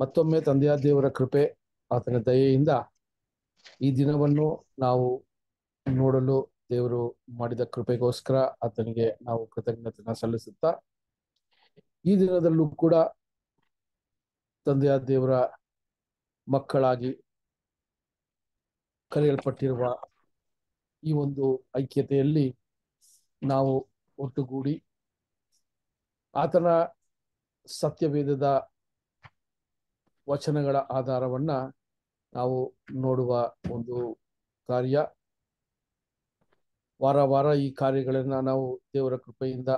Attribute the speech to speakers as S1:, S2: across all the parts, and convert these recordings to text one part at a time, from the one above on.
S1: ಮತ್ತೊಮ್ಮೆ ತಂದೆಯ ದೇವರ ಕೃಪೆ ಆತನ ದಯೆಯಿಂದ ಈ ದಿನವನ್ನು ನಾವು ನೋಡಲು ದೇವರು ಮಾಡಿದ ಕೃಪೆಗೋಸ್ಕರ ಆತನಿಗೆ ನಾವು ಕೃತಜ್ಞತೆಯನ್ನು ಸಲ್ಲಿಸುತ್ತಾ ಈ ದಿನದಲ್ಲೂ ಕೂಡ ತಂದೆಯ ದೇವರ ಮಕ್ಕಳಾಗಿ ಕರೆಯಲ್ಪಟ್ಟಿರುವ ಈ ಒಂದು ಐಕ್ಯತೆಯಲ್ಲಿ ನಾವು ಒಟ್ಟುಗೂಡಿ ಆತನ ಸತ್ಯವೇದದ ವಚನಗಳ ಆಧಾರವನ್ನ ನಾವು ನೋಡುವ ಒಂದು ಕಾರ್ಯ ವಾರ ವಾರ ಈ ಕಾರ್ಯಗಳನ್ನ ನಾವು ದೇವರ ಕೃಪೆಯಿಂದ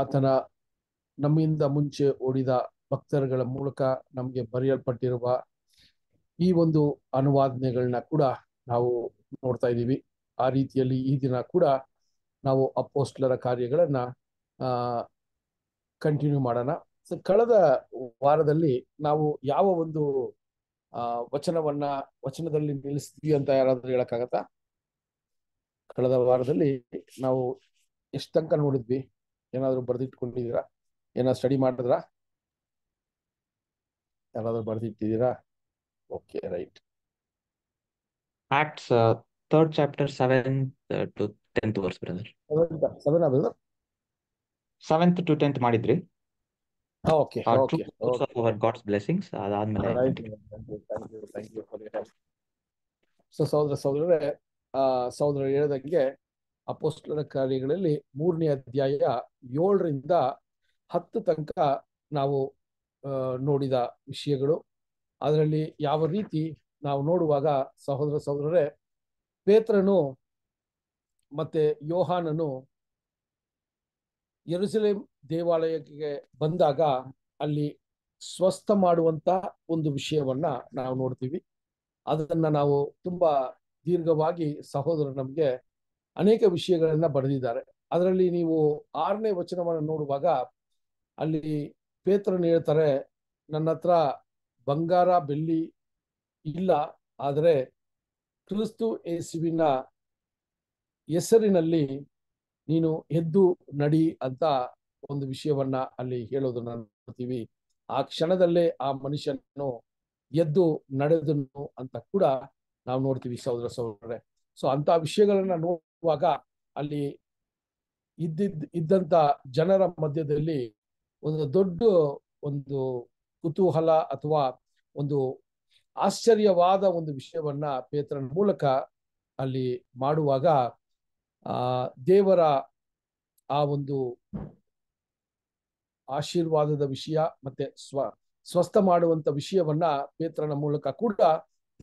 S1: ಆತನ ನಮ್ಮಿಂದ ಮುಂಚೆ ಓಡಿದ ಭಕ್ತರುಗಳ ಮೂಲಕ ನಮಗೆ ಬರೆಯಲ್ಪಟ್ಟಿರುವ ಈ ಒಂದು ಅನುವಾದನೆಗಳನ್ನ ಕೂಡ ನಾವು ನೋಡ್ತಾ ಇದ್ದೀವಿ ಆ ರೀತಿಯಲ್ಲಿ ಈ ದಿನ ಕೂಡ ನಾವು ಅಪೋಸ್ಟ್ಲರ ಕಾರ್ಯಗಳನ್ನ ಕಂಟಿನ್ಯೂ ಮಾಡೋಣ ಕಳೆದ ವಾರದಲ್ಲಿ ನಾವು ಯಾವ ಒಂದು ವಚನವನ್ನ ವಚನದಲ್ಲಿ ನಿಲ್ಲಿಸಿದ್ವಿ ಅಂತ ಯಾರಾದ್ರೂ ಹೇಳಕ್ಕಾಗತ್ತಾ ಕಳೆದ ವಾರದಲ್ಲಿ ನಾವು ಎಷ್ಟು ತನಕ ನೋಡಿದ್ವಿ ಏನಾದರೂ ಬರೆದಿಟ್ಕೊಂಡಿದ್ದೀರಾ ಏನಾದ್ರು ಸ್ಟಡಿ ಮಾಡಿದ್ರಾ ಯಾರಾದ್ರೂ ಬರೆದಿಟ್ಟಿದ್ದೀರಾ okay right Acts third chapter seven to tenth verse brother seven brother seventh to tenth ಮಾಡಿದ್ರಿ ಓಕೆ ಓಕೆ ಸಹೋದರ ಸಹೋದರರೇ ಸಹೋದರ ಹೇಳಿದಂಗೆ ಕಾರ್ಯಗಳಲ್ಲಿ ಮೂರನೇ ಅಧ್ಯಾಯ ಏಳರಿಂದ ಹತ್ತು ತನಕ ನಾವು ನೋಡಿದ ವಿಷಯಗಳು ಅದರಲ್ಲಿ ಯಾವ ರೀತಿ ನಾವು ನೋಡುವಾಗ ಸಹೋದರ ಸಹೋದರರೇ ಪೇತ್ರನು ಮತ್ತೆ ಯೋಹಾನನು ಎರುಸಲೇಮ್ ದೇವಾಲಯಕ್ಕೆ ಬಂದಾಗ ಅಲ್ಲಿ ಸ್ವಸ್ಥ ಮಾಡುವಂತ ಒಂದು ವಿಷಯವನ್ನ ನಾವು ನೋಡ್ತೀವಿ ಅದನ್ನ ನಾವು ತುಂಬಾ ದೀರ್ಘವಾಗಿ ಸಹೋದರ ನಮಗೆ ಅನೇಕ ವಿಷಯಗಳನ್ನ ಬರೆದಿದ್ದಾರೆ ಅದರಲ್ಲಿ ನೀವು ಆರನೇ ವಚನವನ್ನು ನೋಡುವಾಗ ಅಲ್ಲಿ ಪೇತ್ರನ್ ಹೇಳ್ತಾರೆ ನನ್ನ ಹತ್ರ ಬಂಗಾರ ಬೆಳ್ಳಿ ಇಲ್ಲ ಆದರೆ ಕ್ರಿಸ್ತು ಯೇಸುವಿನ ಹೆಸರಿನಲ್ಲಿ ನೀನು ಎದ್ದು ನಡಿ ಅಂತ ಒಂದು ವಿಷಯವನ್ನ ಅಲ್ಲಿ ಹೇಳೋದನ್ನ ನೋಡ್ತೀವಿ ಆ ಕ್ಷಣದಲ್ಲೇ ಆ ಮನುಷ್ಯನು ಎದ್ದು ನಡೆದನು ಅಂತ ಕೂಡ ನಾವು ನೋಡ್ತೀವಿ ಸಹೋದರ ಸಹೋದರೇ ಸೊ ಅಂತ ವಿಷಯಗಳನ್ನ ನೋಡುವಾಗ ಅಲ್ಲಿ ಇದ್ದಿದ್ ಇದ್ದಂತ ಜನರ ಮಧ್ಯದಲ್ಲಿ ಒಂದು ದೊಡ್ಡ ಒಂದು ಕುತೂಹಲ ಅಥವಾ ಒಂದು ಆಶ್ಚರ್ಯವಾದ ಒಂದು ವಿಷಯವನ್ನ ಪೇತ್ರನ ಮೂಲಕ ಅಲ್ಲಿ ಮಾಡುವಾಗ ಆ ದೇವರ ಆ ಒಂದು ಆಶೀರ್ವಾದದ ವಿಷಯ ಮತ್ತೆ ಸ್ವ ಸ್ವಸ್ಥ ಮಾಡುವಂತ ವಿಷಯವನ್ನ ಪೇತ್ರನ ಮೂಲಕ ಕೂಡ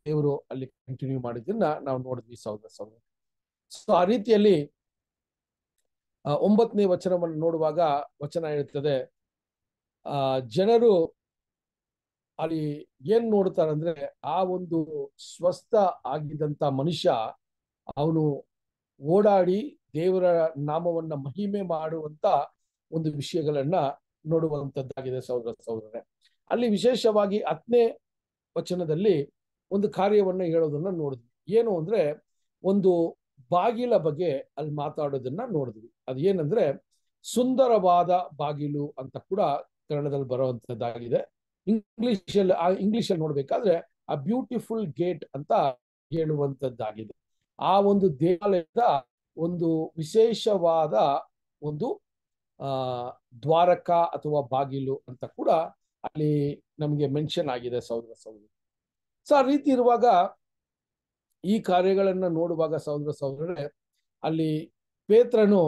S1: ದೇವರು ಅಲ್ಲಿ ಕಂಟಿನ್ಯೂ ಮಾಡಿದ್ದನ್ನ ನಾವು ನೋಡಿದ್ವಿ ಸಹೋದರ ಸಹೋದರ ಸೊ ಆ ರೀತಿಯಲ್ಲಿ ಒಂಬತ್ತನೇ ವಚನವನ್ನು ನೋಡುವಾಗ ವಚನ ಹೇಳುತ್ತದೆ ಆ ಜನರು ಅಲ್ಲಿ ಏನ್ ಅಂದ್ರೆ ಆ ಒಂದು ಸ್ವಸ್ಥ ಆಗಿದ್ದಂತ ಮನುಷ್ಯ ಅವನು ಓಡಾಡಿ ದೇವರ ನಾಮವನ್ನ ಮಹಿಮೆ ಮಾಡುವಂತ ಒಂದು ವಿಷಯಗಳನ್ನ ನೋಡುವಂತದ್ದಾಗಿದೆ ಸಹೋದರ ಸಹೋದರೇ ಅಲ್ಲಿ ವಿಶೇಷವಾಗಿ ಹತ್ತನೇ ವಚನದಲ್ಲಿ ಒಂದು ಕಾರ್ಯವನ್ನು ಹೇಳೋದನ್ನ ನೋಡಿದ್ವಿ ಏನು ಅಂದ್ರೆ ಒಂದು ಬಾಗಿಲ ಬಗ್ಗೆ ಅಲ್ಲಿ ಮಾತಾಡೋದನ್ನ ನೋಡಿದ್ವಿ ಅದು ಏನಂದ್ರೆ ಸುಂದರವಾದ ಬಾಗಿಲು ಅಂತ ಕೂಡ ಕನ್ನಡದಲ್ಲಿ ಬರುವಂತದ್ದಾಗಿದೆ ಇಂಗ್ಲಿಷ್ ಅಲ್ಲಿ ಇಂಗ್ಲಿಷ್ ಅಲ್ಲಿ ನೋಡ್ಬೇಕಾದ್ರೆ ಆ ಬ್ಯೂಟಿಫುಲ್ ಗೇಟ್ ಅಂತ ಹೇಳುವಂತದ್ದಾಗಿದೆ ಆ ಒಂದು ದೇವಾಲಯದ ಒಂದು ವಿಶೇಷವಾದ ಒಂದು ದ್ವಾರಕ ಅಥವಾ ಬಾಗಿಲು ಅಂತ ಕೂಡ ಅಲ್ಲಿ ನಮಗೆ ಮೆನ್ಷನ್ ಆಗಿದೆ ಸಹೋದರ ಸಹೋದರಿ ಸೊ ಆ ರೀತಿ ಇರುವಾಗ ಈ ಕಾರ್ಯಗಳನ್ನು ನೋಡುವಾಗ ಸಹೋದರ ಸಹೋದರರೇ ಅಲ್ಲಿ ಪೇತ್ರನು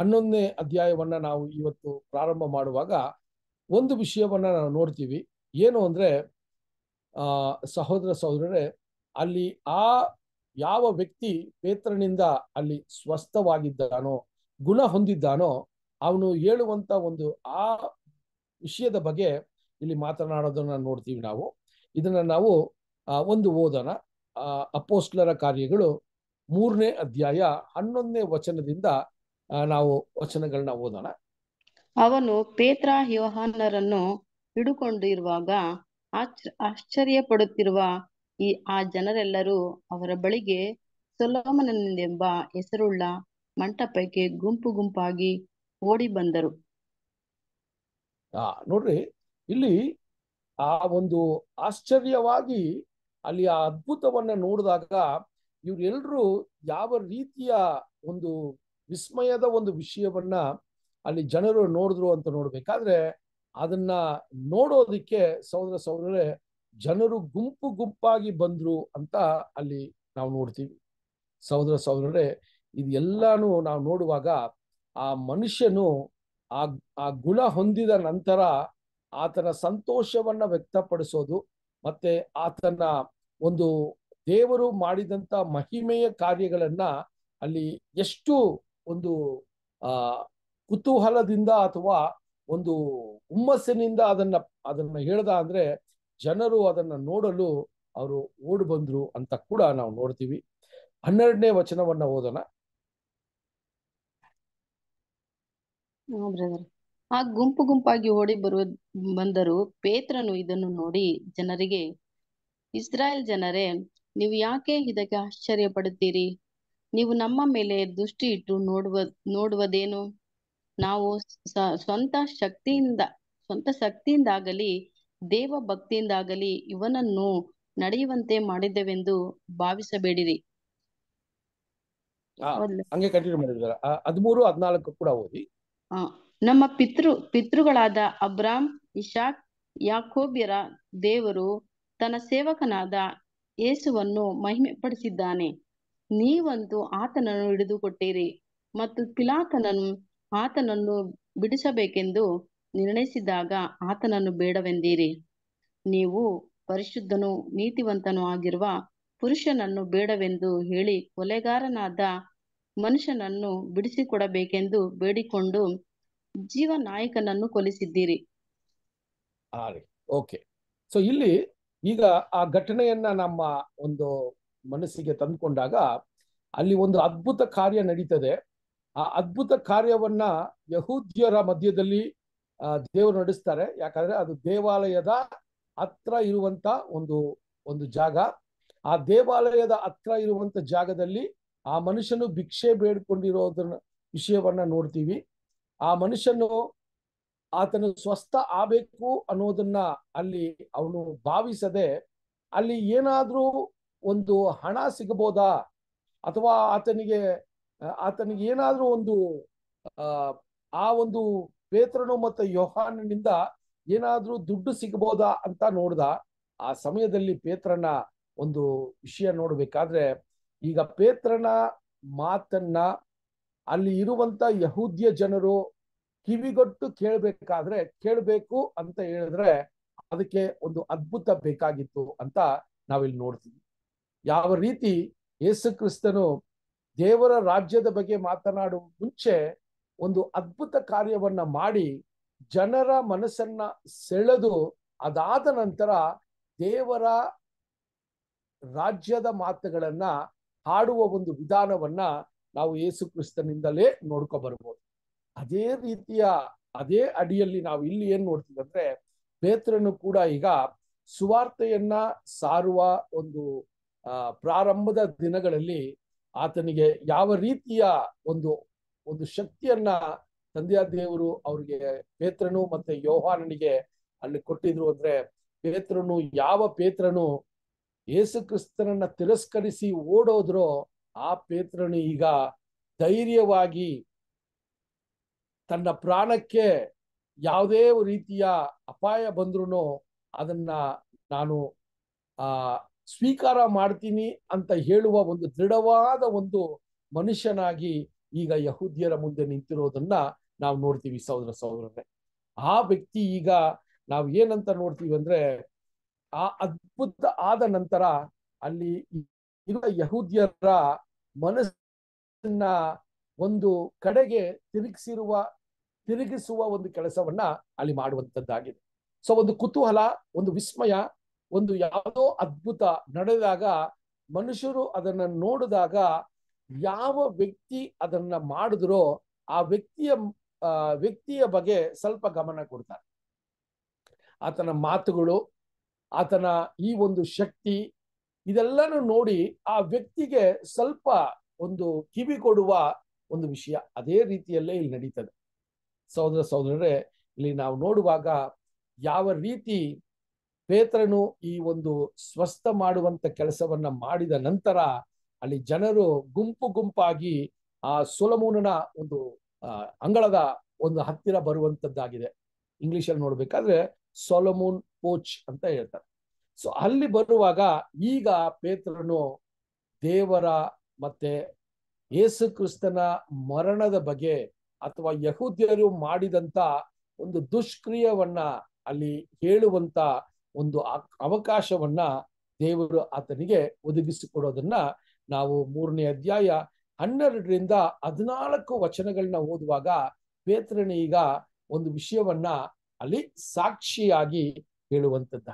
S1: ಹನ್ನೊಂದನೇ ಅಧ್ಯಾಯವನ್ನ ನಾವು ಇವತ್ತು ಪ್ರಾರಂಭ ಮಾಡುವಾಗ ಒಂದು ವಿಷಯವನ್ನ ನಾವು ನೋಡ್ತೀವಿ ಏನು ಅಂದ್ರೆ ಆ ಸಹೋದರ ಸಹೋದರರೇ ಅಲ್ಲಿ ಆ ಯಾವ ವ್ಯಕ್ತಿ ಪೇತ್ರನಿಂದ ಅಲ್ಲಿ ಸ್ವಸ್ಥವಾಗಿದ್ದಾನೋ ಗುಣ ಹೊಂದಿದ್ದಾನೋ ಅವನು ಹೇಳುವಂತ ಒಂದು ಆ ವಿಷಯದ ಬಗ್ಗೆ ಇಲ್ಲಿ ಮಾತನಾಡೋದನ್ನ ನೋಡ್ತೀವಿ ನಾವು ಇದನ್ನ ನಾವು ಒಂದು ಓದೋಣ ಅಪೋಸ್ಟ್ಲರ ಕಾರ್ಯಗಳು ಮೂರನೇ ಅಧ್ಯಾಯ ಹನ್ನೊಂದನೇ ವಚನದಿಂದ ನಾವು ವಚನಗಳನ್ನ ಓದೋಣ
S2: ಅವನು ಪೇತ್ರ ಯೋಹಾನರನ್ನು ಹಿಡುಕೊಂಡಿರುವಾಗ ಆಶ್ಚರ್ಯ ಪಡುತ್ತಿರುವ ಈ ಆ ಜನರೆಲ್ಲರೂ ಅವರ ಬಳಿಗೆ ಸೊಲೋಮನನೆಂಬ ಹೆಸರುಳ್ಳ ಮಂಟಪಕ್ಕೆ ಗುಂಪು ಗುಂಪಾಗಿ ಓಡಿ ಬಂದರು
S1: ಆ ನೋಡ್ರಿ ಇಲ್ಲಿ ಆ ಒಂದು ಆಶ್ಚರ್ಯವಾಗಿ ಅಲ್ಲಿ ಆ ಅದ್ಭುತವನ್ನ ನೋಡಿದಾಗ ಇವರೆಲ್ಲರೂ ಯಾವ ರೀತಿಯ ಒಂದು ವಿಸ್ಮಯದ ಒಂದು ವಿಷಯವನ್ನ ಅಲ್ಲಿ ಜನರು ನೋಡಿದ್ರು ಅಂತ ನೋಡ್ಬೇಕಾದ್ರೆ ಅದನ್ನ ನೋಡೋದಿಕ್ಕೆ ಸಹೋದರ ಸಹೋದರೇ ಜನರು ಗುಂಪು ಗುಂಪಾಗಿ ಬಂದ್ರು ಅಂತ ಅಲ್ಲಿ ನಾವು ನೋಡ್ತೀವಿ ಸಹೋದರ ಸಹೋದರರೇ ಇದೆಲ್ಲಾನು ನಾವು ನೋಡುವಾಗ ಆ ಮನುಷ್ಯನು ಆ ಆ ಗುಣ ಹೊಂದಿದ ನಂತರ ಆತನ ಸಂತೋಷವನ್ನ ವ್ಯಕ್ತಪಡಿಸೋದು ಮತ್ತೆ ಆತನ ಒಂದು ದೇವರು ಮಾಡಿದಂತ ಮಹಿಮೆಯ ಕಾರ್ಯಗಳನ್ನ ಅಲ್ಲಿ ಎಷ್ಟು ಒಂದು ಆ ಕುತೂಹಲದಿಂದ ಅಥವಾ ಒಂದು ಹುಮ್ಮಸ್ಸಿನಿಂದ ಅದನ್ನ ಅದನ್ನ ಹೇಳ್ದ ಅಂದ್ರೆ ಜನರು ಅದನ್ನ ನೋಡಲು ಅವರು ಓಡ್ ಬಂದ್ರು ಅಂತ ಕೂಡ ನಾವು ನೋಡ್ತೀವಿ ಹನ್ನೆರಡನೇ ವಚನವನ್ನ ಓದೋಣ
S2: ಆ ಗುಂಪು ಗುಂಪಾಗಿ ಓಡಿ ಬರುವ ಬಂದರು ಪೇತ್ರನು ಇದನ್ನು ನೋಡಿ ಜನರಿಗೆ ಇಸ್ರಾಯೇಲ್ ಜನರೇ ನೀವು ಯಾಕೆ ಇದಕ್ಕೆ ಆಶ್ಚರ್ಯ ಪಡುತ್ತೀರಿ ನೀವು ನಮ್ಮ ಮೇಲೆ ದೃಷ್ಟಿ ಇಟ್ಟು ನೋಡುವ ನೋಡುವುದೇನು ನಾವು ಸ್ವಂತ ಶಕ್ತಿಯಿಂದ ಸ್ವಂತ ಶಕ್ತಿಯಿಂದಾಗಲಿ ದೇವ ಭಕ್ತಿಯಿಂದಾಗಲಿ ಇವನನ್ನು ನಡೆಯುವಂತೆ ಮಾಡಿದ್ದೇವೆಂದು ಭಾವಿಸಬೇಡಿರಿ
S1: ಹದಿಮೂರು ಹದಿನಾಲ್ಕು ಕೂಡ ಓದಿ
S2: ನಮ್ಮ ಪಿತೃ ಪಿತೃಗಳಾದ ಅಬ್ರಾಂ ಇಶಾಕ್ ಯಾಕೋಬ್ಯರ ದೇವರು ತನ್ನ ಸೇವಕನಾದ ಯೇಸುವನ್ನು ಪಡಿಸಿದ್ದಾನೆ ನೀವಂತೂ ಆತನನ್ನು ಹಿಡಿದುಕೊಟ್ಟಿರಿ ಮತ್ತು ಪಿಲಾತನನ್ನು ಆತನನ್ನು ಬಿಡಿಸಬೇಕೆಂದು ನಿರ್ಣಯಿಸಿದಾಗ ಆತನನ್ನು ಬೇಡವೆಂದಿರಿ ನೀವು ಪರಿಶುದ್ಧನು ನೀತಿವಂತನೂ ಆಗಿರುವ ಪುರುಷನನ್ನು ಬೇಡವೆಂದು ಹೇಳಿ ಕೊಲೆಗಾರನಾದ ಮನುಷ್ಯನನ್ನು ಬಿಡಿಸಿಕೊಡಬೇಕೆಂದು ಬೇಡಿಕೊಂಡು ಜೀವ ನಾಯಕನನ್ನು ಕೊಲಿಸಿದ್ದೀರಿ
S1: ಓಕೆ ಸೊ ಇಲ್ಲಿ ಈಗ ಆ ಘಟನೆಯನ್ನ ನಮ್ಮ ಒಂದು ಮನಸ್ಸಿಗೆ ತಂದುಕೊಂಡಾಗ ಅಲ್ಲಿ ಒಂದು ಅದ್ಭುತ ಕಾರ್ಯ ನಡೀತದೆ ಆ ಅದ್ಭುತ ಕಾರ್ಯವನ್ನ ಯಹೂದ್ಯರ ಮಧ್ಯದಲ್ಲಿ ದೇವರು ನಡೆಸ್ತಾರೆ ಯಾಕಂದ್ರೆ ಅದು ದೇವಾಲಯದ ಹತ್ರ ಇರುವಂತ ಒಂದು ಒಂದು ಜಾಗ ಆ ದೇವಾಲಯದ ಹತ್ರ ಇರುವಂತ ಜಾಗದಲ್ಲಿ ಆ ಮನುಷ್ಯನು ಭಿಕ್ಷೆ ಬೇಡ್ಕೊಂಡಿರೋದನ್ನ ವಿಷಯವನ್ನ ನೋಡ್ತೀವಿ ಆ ಮನುಷ್ಯನು ಆತನ ಸ್ವಸ್ಥ ಆಗಬೇಕು ಅನ್ನೋದನ್ನ ಅಲ್ಲಿ ಅವನು ಭಾವಿಸದೆ ಅಲ್ಲಿ ಏನಾದ್ರೂ ಒಂದು ಹಣ ಸಿಗಬಹುದಾ ಅಥವಾ ಆತನಿಗೆ ಆತನಿಗೆ ಏನಾದ್ರೂ ಒಂದು ಆ ಒಂದು ಪೇತ್ರನು ಮತ್ತು ಯೋಹಾನನಿಂದ ಏನಾದ್ರೂ ದುಡ್ಡು ಸಿಗಬಹುದಾ ಅಂತ ನೋಡ್ದ ಆ ಸಮಯದಲ್ಲಿ ಪೇತ್ರನ ಒಂದು ವಿಷಯ ನೋಡ್ಬೇಕಾದ್ರೆ ಈಗ ಪೇತ್ರನ ಮಾತನ್ನ ಅಲ್ಲಿ ಇರುವಂತ ಯಹೂದ್ಯ ಜನರು ಕಿವಿಗೊಟ್ಟು ಕೇಳಬೇಕಾದ್ರೆ ಕೇಳಬೇಕು ಅಂತ ಹೇಳಿದ್ರೆ ಅದಕ್ಕೆ ಒಂದು ಅದ್ಭುತ ಬೇಕಾಗಿತ್ತು ಅಂತ ನಾವಿಲ್ಲಿ ನೋಡ್ತೀವಿ ಯಾವ ರೀತಿ ಯೇಸು ಕ್ರಿಸ್ತನು ದೇವರ ರಾಜ್ಯದ ಬಗ್ಗೆ ಮಾತನಾಡುವ ಮುಂಚೆ ಒಂದು ಅದ್ಭುತ ಕಾರ್ಯವನ್ನ ಮಾಡಿ ಜನರ ಮನಸ್ಸನ್ನ ಸೆಳೆದು ಅದಾದ ನಂತರ ದೇವರ ರಾಜ್ಯದ ಮಾತುಗಳನ್ನ ಹಾಡುವ ಒಂದು ವಿಧಾನವನ್ನ ನಾವು ಯೇಸು ಕ್ರಿಸ್ತನಿಂದಲೇ ಬರ್ಬೋದು ಅದೇ ರೀತಿಯ ಅದೇ ಅಡಿಯಲ್ಲಿ ನಾವು ಇಲ್ಲಿ ಏನ್ ನೋಡ್ತೀವಿ ಅಂದ್ರೆ ಪೇತ್ರನು ಕೂಡ ಈಗ ಸುವಾರ್ತೆಯನ್ನ ಸಾರುವ ಒಂದು ಪ್ರಾರಂಭದ ದಿನಗಳಲ್ಲಿ ಆತನಿಗೆ ಯಾವ ರೀತಿಯ ಒಂದು ಒಂದು ಶಕ್ತಿಯನ್ನ ತಂದೆಯ ದೇವರು ಅವ್ರಿಗೆ ಪೇತ್ರನು ಮತ್ತೆ ಯೋಹಾನನಿಗೆ ಅಲ್ಲಿ ಕೊಟ್ಟಿದ್ರು ಅಂದ್ರೆ ಪೇತ್ರನು ಯಾವ ಪೇತ್ರನು ಯೇಸು ಕ್ರಿಸ್ತನನ್ನ ತಿರಸ್ಕರಿಸಿ ಓಡೋದ್ರೋ ಆ ಪೇತ್ರನು ಈಗ ಧೈರ್ಯವಾಗಿ ತನ್ನ ಪ್ರಾಣಕ್ಕೆ ಯಾವುದೇ ರೀತಿಯ ಅಪಾಯ ಬಂದ್ರೂ ಅದನ್ನ ನಾನು ಆ ಸ್ವೀಕಾರ ಮಾಡ್ತೀನಿ ಅಂತ ಹೇಳುವ ಒಂದು ದೃಢವಾದ ಒಂದು ಮನುಷ್ಯನಾಗಿ ಈಗ ಯಹೂದ್ಯರ ಮುಂದೆ ನಿಂತಿರೋದನ್ನ ನಾವು ನೋಡ್ತೀವಿ ಸಹೋದರ ಸಹೋದರರೇ ಆ ವ್ಯಕ್ತಿ ಈಗ ನಾವು ಏನಂತ ನೋಡ್ತೀವಿ ಅಂದ್ರೆ ಆ ಅದ್ಭುತ ಆದ ನಂತರ ಅಲ್ಲಿ ಇರುವ ಯಹೂದ್ಯರ ಮನಸ್ಸನ್ನ ಒಂದು ಕಡೆಗೆ ತಿರುಗಿಸಿರುವ ತಿರುಗಿಸುವ ಒಂದು ಕೆಲಸವನ್ನ ಅಲ್ಲಿ ಮಾಡುವಂತದ್ದಾಗಿದೆ ಸೊ ಒಂದು ಕುತೂಹಲ ಒಂದು ವಿಸ್ಮಯ ಒಂದು ಯಾವುದೋ ಅದ್ಭುತ ನಡೆದಾಗ ಮನುಷ್ಯರು ಅದನ್ನ ನೋಡಿದಾಗ ಯಾವ ವ್ಯಕ್ತಿ ಅದನ್ನ ಮಾಡಿದ್ರೋ ಆ ವ್ಯಕ್ತಿಯ ವ್ಯಕ್ತಿಯ ಬಗ್ಗೆ ಸ್ವಲ್ಪ ಗಮನ ಕೊಡ್ತಾರೆ ಆತನ ಮಾತುಗಳು ಆತನ ಈ ಒಂದು ಶಕ್ತಿ ಇದೆಲ್ಲನೂ ನೋಡಿ ಆ ವ್ಯಕ್ತಿಗೆ ಸ್ವಲ್ಪ ಒಂದು ಕಿವಿ ಕೊಡುವ ಒಂದು ವಿಷಯ ಅದೇ ರೀತಿಯಲ್ಲೇ ಇಲ್ಲಿ ನಡೀತದೆ ಸಹೋದರ ಸಹೋದರರೇ ಇಲ್ಲಿ ನಾವು ನೋಡುವಾಗ ಯಾವ ರೀತಿ ಪೇತ್ರನು ಈ ಒಂದು ಸ್ವಸ್ಥ ಮಾಡುವಂತ ಕೆಲಸವನ್ನ ಮಾಡಿದ ನಂತರ ಅಲ್ಲಿ ಜನರು ಗುಂಪು ಗುಂಪಾಗಿ ಆ ಸುಲಮೂನನ ಒಂದು ಅಂಗಳದ ಒಂದು ಹತ್ತಿರ ಬರುವಂತದ್ದಾಗಿದೆ ಇಂಗ್ಲಿಷ್ ಅಲ್ಲಿ ನೋಡ್ಬೇಕಾದ್ರೆ ಸೊಲಮೂನ್ ಕೋಚ್ ಅಂತ ಹೇಳ್ತಾರೆ ಸೊ ಅಲ್ಲಿ ಬರುವಾಗ ಈಗ ಪೇತ್ರನು ದೇವರ ಮತ್ತೆ ಯೇಸು ಕ್ರಿಸ್ತನ ಮರಣದ ಬಗ್ಗೆ ಅಥವಾ ಯಹೂದ್ಯರು ಮಾಡಿದಂತ ಒಂದು ದುಷ್ಕ್ರಿಯವನ್ನ ಅಲ್ಲಿ ಹೇಳುವಂತ ಒಂದು ಅವಕಾಶವನ್ನ ದೇವರು ಆತನಿಗೆ ಒದಗಿಸಿಕೊಡೋದನ್ನ ನಾವು ಮೂರನೇ ಅಧ್ಯಾಯ ಹನ್ನೆರಡರಿಂದ ಹದಿನಾಲ್ಕು ವಚನಗಳನ್ನ ಓದುವಾಗ ಪೇತ್ರನೀಗ ಈಗ ಒಂದು ವಿಷಯವನ್ನ ಅಲ್ಲಿ ಸಾಕ್ಷಿಯಾಗಿ ಹೇಳುವಂಥದ್ದ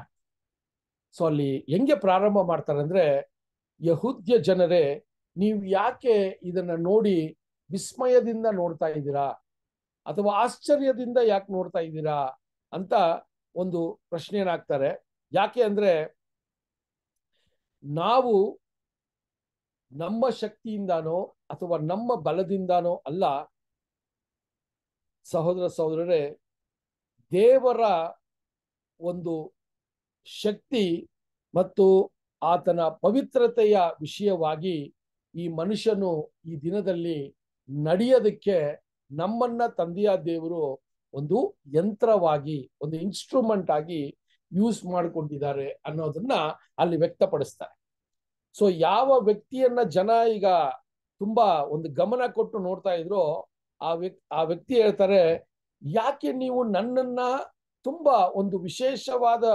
S1: ಸೊ ಅಲ್ಲಿ ಹೆಂಗೆ ಪ್ರಾರಂಭ ಮಾಡ್ತಾರೆ ಅಂದ್ರೆ ಯಹುದ್ಯ ಜನರೇ ನೀವು ಯಾಕೆ ಇದನ್ನ ನೋಡಿ ವಿಸ್ಮಯದಿಂದ ನೋಡ್ತಾ ಇದ್ದೀರಾ ಅಥವಾ ಆಶ್ಚರ್ಯದಿಂದ ಯಾಕೆ ನೋಡ್ತಾ ಇದ್ದೀರಾ ಅಂತ ಒಂದು ಪ್ರಶ್ನೆ ಏನಾಗ್ತಾರೆ ಯಾಕೆ ಅಂದ್ರೆ ನಾವು ನಮ್ಮ ಶಕ್ತಿಯಿಂದಾನೋ ಅಥವಾ ನಮ್ಮ ಬಲದಿಂದಾನೋ ಅಲ್ಲ ಸಹೋದರ ಸಹೋದರರೇ ದೇವರ ಒಂದು ಶಕ್ತಿ ಮತ್ತು ಆತನ ಪವಿತ್ರತೆಯ ವಿಷಯವಾಗಿ ಈ ಮನುಷ್ಯನು ಈ ದಿನದಲ್ಲಿ ನಡೆಯೋದಕ್ಕೆ ನಮ್ಮನ್ನ ತಂದೆಯ ದೇವರು ಒಂದು ಯಂತ್ರವಾಗಿ ಒಂದು ಇನ್ಸ್ಟ್ರೂಮೆಂಟ್ ಆಗಿ ಯೂಸ್ ಮಾಡಿಕೊಂಡಿದ್ದಾರೆ ಅನ್ನೋದನ್ನ ಅಲ್ಲಿ ವ್ಯಕ್ತಪಡಿಸ್ತಾರೆ ಸೊ ಯಾವ ವ್ಯಕ್ತಿಯನ್ನ ಜನ ಈಗ ತುಂಬಾ ಒಂದು ಗಮನ ಕೊಟ್ಟು ನೋಡ್ತಾ ಇದ್ರು ಆ ವ್ಯಕ್ತಿ ಆ ವ್ಯಕ್ತಿ ಹೇಳ್ತಾರೆ ಯಾಕೆ ನೀವು ನನ್ನನ್ನ ತುಂಬಾ ಒಂದು ವಿಶೇಷವಾದ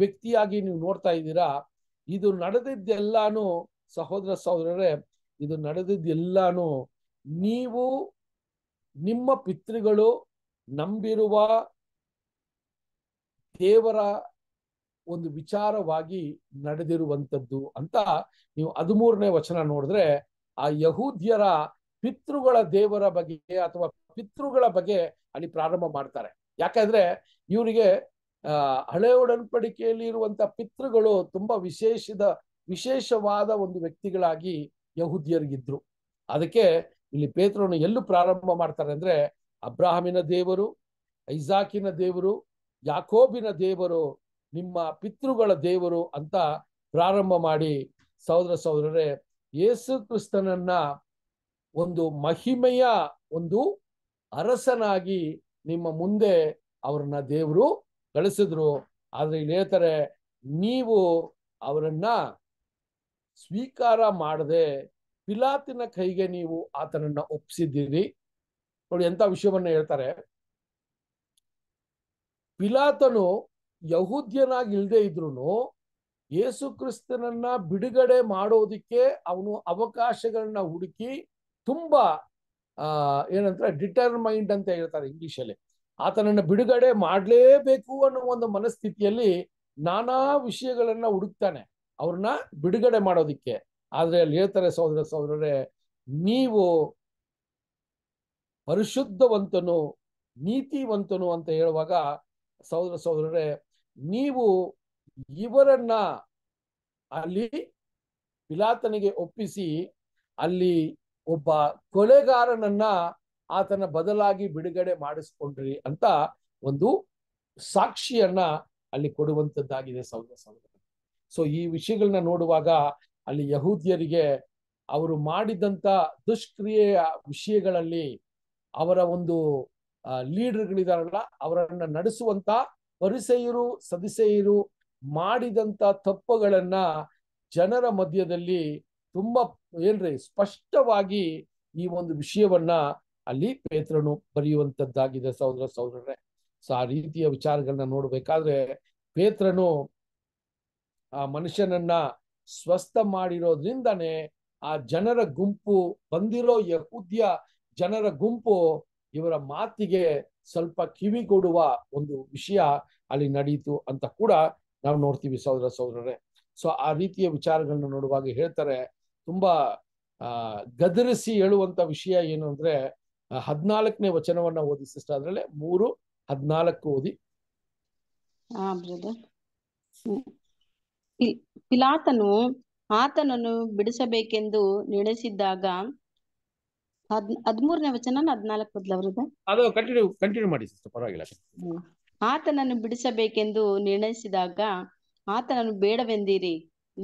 S1: ವ್ಯಕ್ತಿಯಾಗಿ ನೀವು ನೋಡ್ತಾ ಇದ್ದೀರಾ ಇದು ನಡೆದಿದ್ದೆಲ್ಲಾನು ಸಹೋದರ ಸಹೋದರರೇ ಇದು ನಡೆದಿದ್ದೆಲ್ಲಾನು ನೀವು ನಿಮ್ಮ ಪಿತೃಗಳು ನಂಬಿರುವ ದೇವರ ಒಂದು ವಿಚಾರವಾಗಿ ನಡೆದಿರುವಂಥದ್ದು ಅಂತ ನೀವು ಹದಿಮೂರನೇ ವಚನ ನೋಡಿದ್ರೆ ಆ ಯಹೂದ್ಯರ ಪಿತೃಗಳ ದೇವರ ಬಗ್ಗೆ ಅಥವಾ ಪಿತೃಗಳ ಬಗ್ಗೆ ಅಲ್ಲಿ ಪ್ರಾರಂಭ ಮಾಡ್ತಾರೆ ಯಾಕಂದ್ರೆ ಇವರಿಗೆ ಆ ಹಳೆ ಒಡನ್ಪಡಿಕೆಯಲ್ಲಿ ಇರುವಂತ ಪಿತೃಗಳು ತುಂಬಾ ವಿಶೇಷದ ವಿಶೇಷವಾದ ಒಂದು ವ್ಯಕ್ತಿಗಳಾಗಿ ಯಹೂದಿಯರಿಗಿದ್ರು ಅದಕ್ಕೆ ಇಲ್ಲಿ ಪೇತ್ರನು ಎಲ್ಲೂ ಪ್ರಾರಂಭ ಮಾಡ್ತಾರೆ ಅಂದ್ರೆ ಅಬ್ರಾಹಮಿನ ದೇವರು ಐಜಾಕಿನ ದೇವರು ಯಾಕೋಬಿನ ದೇವರು ನಿಮ್ಮ ಪಿತೃಗಳ ದೇವರು ಅಂತ ಪ್ರಾರಂಭ ಮಾಡಿ ಸಹೋದರ ಸಹೋದರರೇ ಯೇಸು ಕ್ರಿಸ್ತನನ್ನ ಒಂದು ಮಹಿಮೆಯ ಒಂದು ಅರಸನಾಗಿ ನಿಮ್ಮ ಮುಂದೆ ಅವ್ರನ್ನ ದೇವರು ಕಳಿಸಿದ್ರು ಆದ್ರೆ ಇಲ್ಲಿ ಹೇಳ್ತಾರೆ ನೀವು ಅವರನ್ನ ಸ್ವೀಕಾರ ಮಾಡದೆ ಪಿಲಾತಿನ ಕೈಗೆ ನೀವು ಆತನನ್ನ ಒಪ್ಪಿಸಿದ್ದೀರಿ ನೋಡಿ ಎಂತ ವಿಷಯವನ್ನ ಹೇಳ್ತಾರೆ ಪಿಲಾತನು ಯಹೂದ್ಯನಾಗಿ ಇಲ್ಲದೆ ಇದ್ರು ಯೇಸು ಕ್ರಿಸ್ತನನ್ನ ಬಿಡುಗಡೆ ಮಾಡೋದಿಕ್ಕೆ ಅವನು ಅವಕಾಶಗಳನ್ನ ಹುಡುಕಿ ತುಂಬಾ ಡಿಟರ್ ಡಿಟರ್ಮೈಂಡ್ ಅಂತ ಹೇಳ್ತಾರೆ ಅಲ್ಲಿ ಆತನನ್ನು ಬಿಡುಗಡೆ ಮಾಡಲೇಬೇಕು ಅನ್ನೋ ಒಂದು ಮನಸ್ಥಿತಿಯಲ್ಲಿ ನಾನಾ ವಿಷಯಗಳನ್ನ ಹುಡುಕ್ತಾನೆ ಅವ್ರನ್ನ ಬಿಡುಗಡೆ ಮಾಡೋದಿಕ್ಕೆ ಆದ್ರೆ ಅಲ್ಲಿ ಹೇಳ್ತಾರೆ ಸಹೋದರ ಸಹೋದರರೇ ನೀವು ಪರಿಶುದ್ಧವಂತನು ನೀತಿವಂತನು ಅಂತ ಹೇಳುವಾಗ ಸಹೋದರ ಸಹೋದರರೇ ನೀವು ಇವರನ್ನ ಅಲ್ಲಿ ಪಿಲಾತನಿಗೆ ಒಪ್ಪಿಸಿ ಅಲ್ಲಿ ಒಬ್ಬ ಕೊಲೆಗಾರನನ್ನ ಆತನ ಬದಲಾಗಿ ಬಿಡುಗಡೆ ಮಾಡಿಸ್ಕೊಂಡ್ರಿ ಅಂತ ಒಂದು ಸಾಕ್ಷಿಯನ್ನ ಅಲ್ಲಿ ಕೊಡುವಂತದ್ದಾಗಿದೆ ಸೌಧ ಸೌಧ ಸೊ ಈ ವಿಷಯಗಳನ್ನ ನೋಡುವಾಗ ಅಲ್ಲಿ ಯಹೂದ್ಯರಿಗೆ ಅವರು ಮಾಡಿದಂತ ದುಷ್ಕ್ರಿಯೆಯ ವಿಷಯಗಳಲ್ಲಿ ಅವರ ಒಂದು ಲೀಡರ್ಗಳಿದಾರಲ್ಲ ಅವರನ್ನ ನಡೆಸುವಂತ ಪರಿಸೆಯರು ಸದಸ್ಯರು ಮಾಡಿದಂತ ತಪ್ಪುಗಳನ್ನ ಜನರ ಮಧ್ಯದಲ್ಲಿ ತುಂಬಾ ಏನ್ರಿ ಸ್ಪಷ್ಟವಾಗಿ ಈ ಒಂದು ವಿಷಯವನ್ನ ಅಲ್ಲಿ ಪೇತ್ರನು ಬರೆಯುವಂತದ್ದಾಗಿದೆ ಸಹೋದರ ಸಹೋದರರೇ ಸೊ ಆ ರೀತಿಯ ವಿಚಾರಗಳನ್ನ ನೋಡ್ಬೇಕಾದ್ರೆ ಪೇತ್ರನು ಆ ಮನುಷ್ಯನನ್ನ ಸ್ವಸ್ಥ ಮಾಡಿರೋದ್ರಿಂದಾನೇ ಆ ಜನರ ಗುಂಪು ಬಂದಿರೋ ಯಹುದ್ಯ ಜನರ ಗುಂಪು ಇವರ ಮಾತಿಗೆ ಸ್ವಲ್ಪ ಕಿವಿಗೊಡುವ ಒಂದು ವಿಷಯ ಅಲ್ಲಿ ನಡೀತು ಅಂತ ಕೂಡ ನಾವು ನೋಡ್ತೀವಿ ಸಹೋದರ ಸಹೋದರರೇ ಸೊ ಆ ರೀತಿಯ ವಿಚಾರಗಳನ್ನ ನೋಡುವಾಗ ಹೇಳ್ತಾರೆ ತುಂಬಾ ಆ ಗದರಿಸಿ ಹೇಳುವಂತ ವಿಷಯ ಏನು ಅಂದ್ರೆ ಹದ್ನಾಲ್ಕನೇ ವಚನವನ್ನ ಓದಿ ಸಿಸ್ಟರ್ ಅದ್ರಲ್ಲೇ ಮೂರು ಹದ್ನಾಲ್ಕು ಓದಿ
S2: ಪಿಲಾತನು ಆತನನ್ನು ಬಿಡಿಸಬೇಕೆಂದು ನಿರ್ಣಯಿಸಿದಾಗ ಹದ್ ಹದ್ಮೂರನೇ ವಚನ ಹದ್ನಾಲ್ಕು
S1: ಕಂಟಿನ್ಯೂ ಕಂಟಿನ್ಯೂ ಮಾಡಿ ಪರವಾಗಿಲ್ಲ
S2: ಆತನನ್ನು ಬಿಡಿಸಬೇಕೆಂದು ನಿರ್ಣಯಿಸಿದಾಗ ಆತನನ್ನು ಬೇಡವೆಂದಿರಿ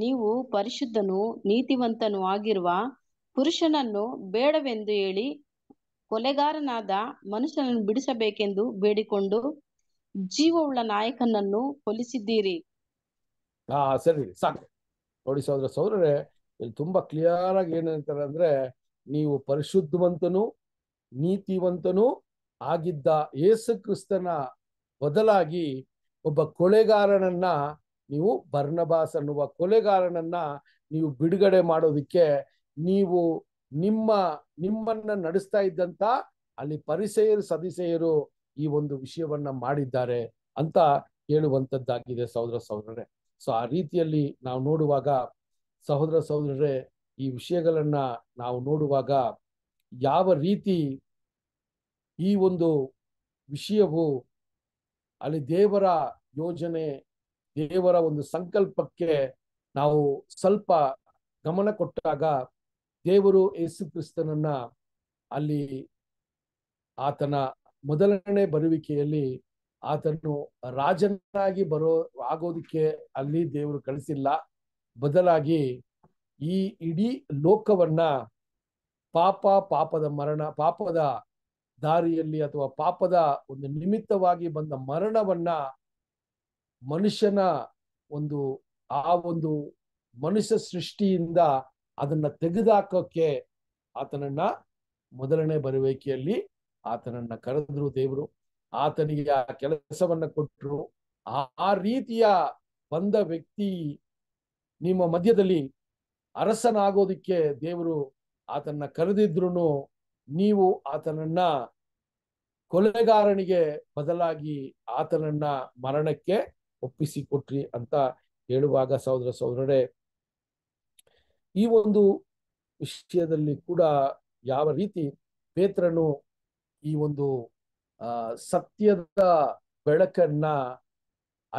S2: ನೀವು ಪರಿಶುದ್ಧನೂ ನೀತಿವಂತನೂ ಆಗಿರುವ ಪುರುಷನನ್ನು ಬೇಡವೆಂದು ಹೇಳಿ ಕೊಲೆಗಾರನಾದ ಮನುಷ್ಯನನ್ನು ಬಿಡಿಸಬೇಕೆಂದು ಬೇಡಿಕೊಂಡು ಜೀವವುಳ್ಳ ನಾಯಕನನ್ನು ಕೊಲಿಸಿದ್ದೀರಿ
S1: ಹಾ ಸರಿ ಸಾಕು ನೋಡಿ ಇಲ್ಲಿ ತುಂಬಾ ಕ್ಲಿಯರ್ ಆಗಿ ಏನಂತಾರೆ ಅಂದ್ರೆ ನೀವು ಪರಿಶುದ್ಧವಂತನು ನೀತಿವಂತನು ಆಗಿದ್ದ ಯೇಸು ಕ್ರಿಸ್ತನ ಬದಲಾಗಿ ಒಬ್ಬ ಕೊಲೆಗಾರನನ್ನ ನೀವು ಬರ್ನಬಾಸ್ ಅನ್ನುವ ಕೊಲೆಗಾರನನ್ನ ನೀವು ಬಿಡುಗಡೆ ಮಾಡೋದಕ್ಕೆ ನೀವು ನಿಮ್ಮ ನಿಮ್ಮನ್ನ ನಡೆಸ್ತಾ ಇದ್ದಂತ ಅಲ್ಲಿ ಪರಿಸೆಯರು ಸದಿಸೆಯರು ಈ ಒಂದು ವಿಷಯವನ್ನ ಮಾಡಿದ್ದಾರೆ ಅಂತ ಹೇಳುವಂತದ್ದಾಗಿದೆ ಸಹೋದರ ಸಹೋದರರೇ ಸೊ ಆ ರೀತಿಯಲ್ಲಿ ನಾವು ನೋಡುವಾಗ ಸಹೋದರ ಸಹೋದರರೇ ಈ ವಿಷಯಗಳನ್ನ ನಾವು ನೋಡುವಾಗ ಯಾವ ರೀತಿ ಈ ಒಂದು ವಿಷಯವು ಅಲ್ಲಿ ದೇವರ ಯೋಜನೆ ದೇವರ ಒಂದು ಸಂಕಲ್ಪಕ್ಕೆ ನಾವು ಸ್ವಲ್ಪ ಗಮನ ಕೊಟ್ಟಾಗ ದೇವರು ಯೇಸು ಕ್ರಿಸ್ತನನ್ನ ಅಲ್ಲಿ ಆತನ ಮೊದಲನೇ ಬರುವಿಕೆಯಲ್ಲಿ ಆತನು ರಾಜನಾಗಿ ಬರೋ ಆಗೋದಕ್ಕೆ ಅಲ್ಲಿ ದೇವರು ಕಳಿಸಿಲ್ಲ ಬದಲಾಗಿ ಈ ಇಡೀ ಲೋಕವನ್ನ ಪಾಪ ಪಾಪದ ಮರಣ ಪಾಪದ ದಾರಿಯಲ್ಲಿ ಅಥವಾ ಪಾಪದ ಒಂದು ನಿಮಿತ್ತವಾಗಿ ಬಂದ ಮರಣವನ್ನ ಮನುಷ್ಯನ ಒಂದು ಆ ಒಂದು ಮನುಷ್ಯ ಸೃಷ್ಟಿಯಿಂದ ಅದನ್ನ ತೆಗೆದಾಕೋಕ್ಕೆ ಆತನನ್ನ ಮೊದಲನೇ ಬರುವಿಕೆಯಲ್ಲಿ ಆತನನ್ನ ಕರೆದ್ರು ದೇವರು ಆತನಿಗೆ ಆ ಕೆಲಸವನ್ನ ಕೊಟ್ಟರು ಆ ರೀತಿಯ ಬಂದ ವ್ಯಕ್ತಿ ನಿಮ್ಮ ಮಧ್ಯದಲ್ಲಿ ಅರಸನಾಗೋದಿಕ್ಕೆ ದೇವರು ಆತನ್ನ ಕರೆದಿದ್ರು ನೀವು ಆತನನ್ನ ಕೊಲೆಗಾರನಿಗೆ ಬದಲಾಗಿ ಆತನನ್ನ ಮರಣಕ್ಕೆ ಒಪ್ಪಿಸಿ ಕೊಟ್ರಿ ಅಂತ ಹೇಳುವಾಗ ಸಹೋದರ ಸಹೋದರರೇ ಈ ಒಂದು ವಿಷಯದಲ್ಲಿ ಕೂಡ ಯಾವ ರೀತಿ ಪೇತ್ರನು ಈ ಒಂದು ಸತ್ಯದ ಬೆಳಕನ್ನ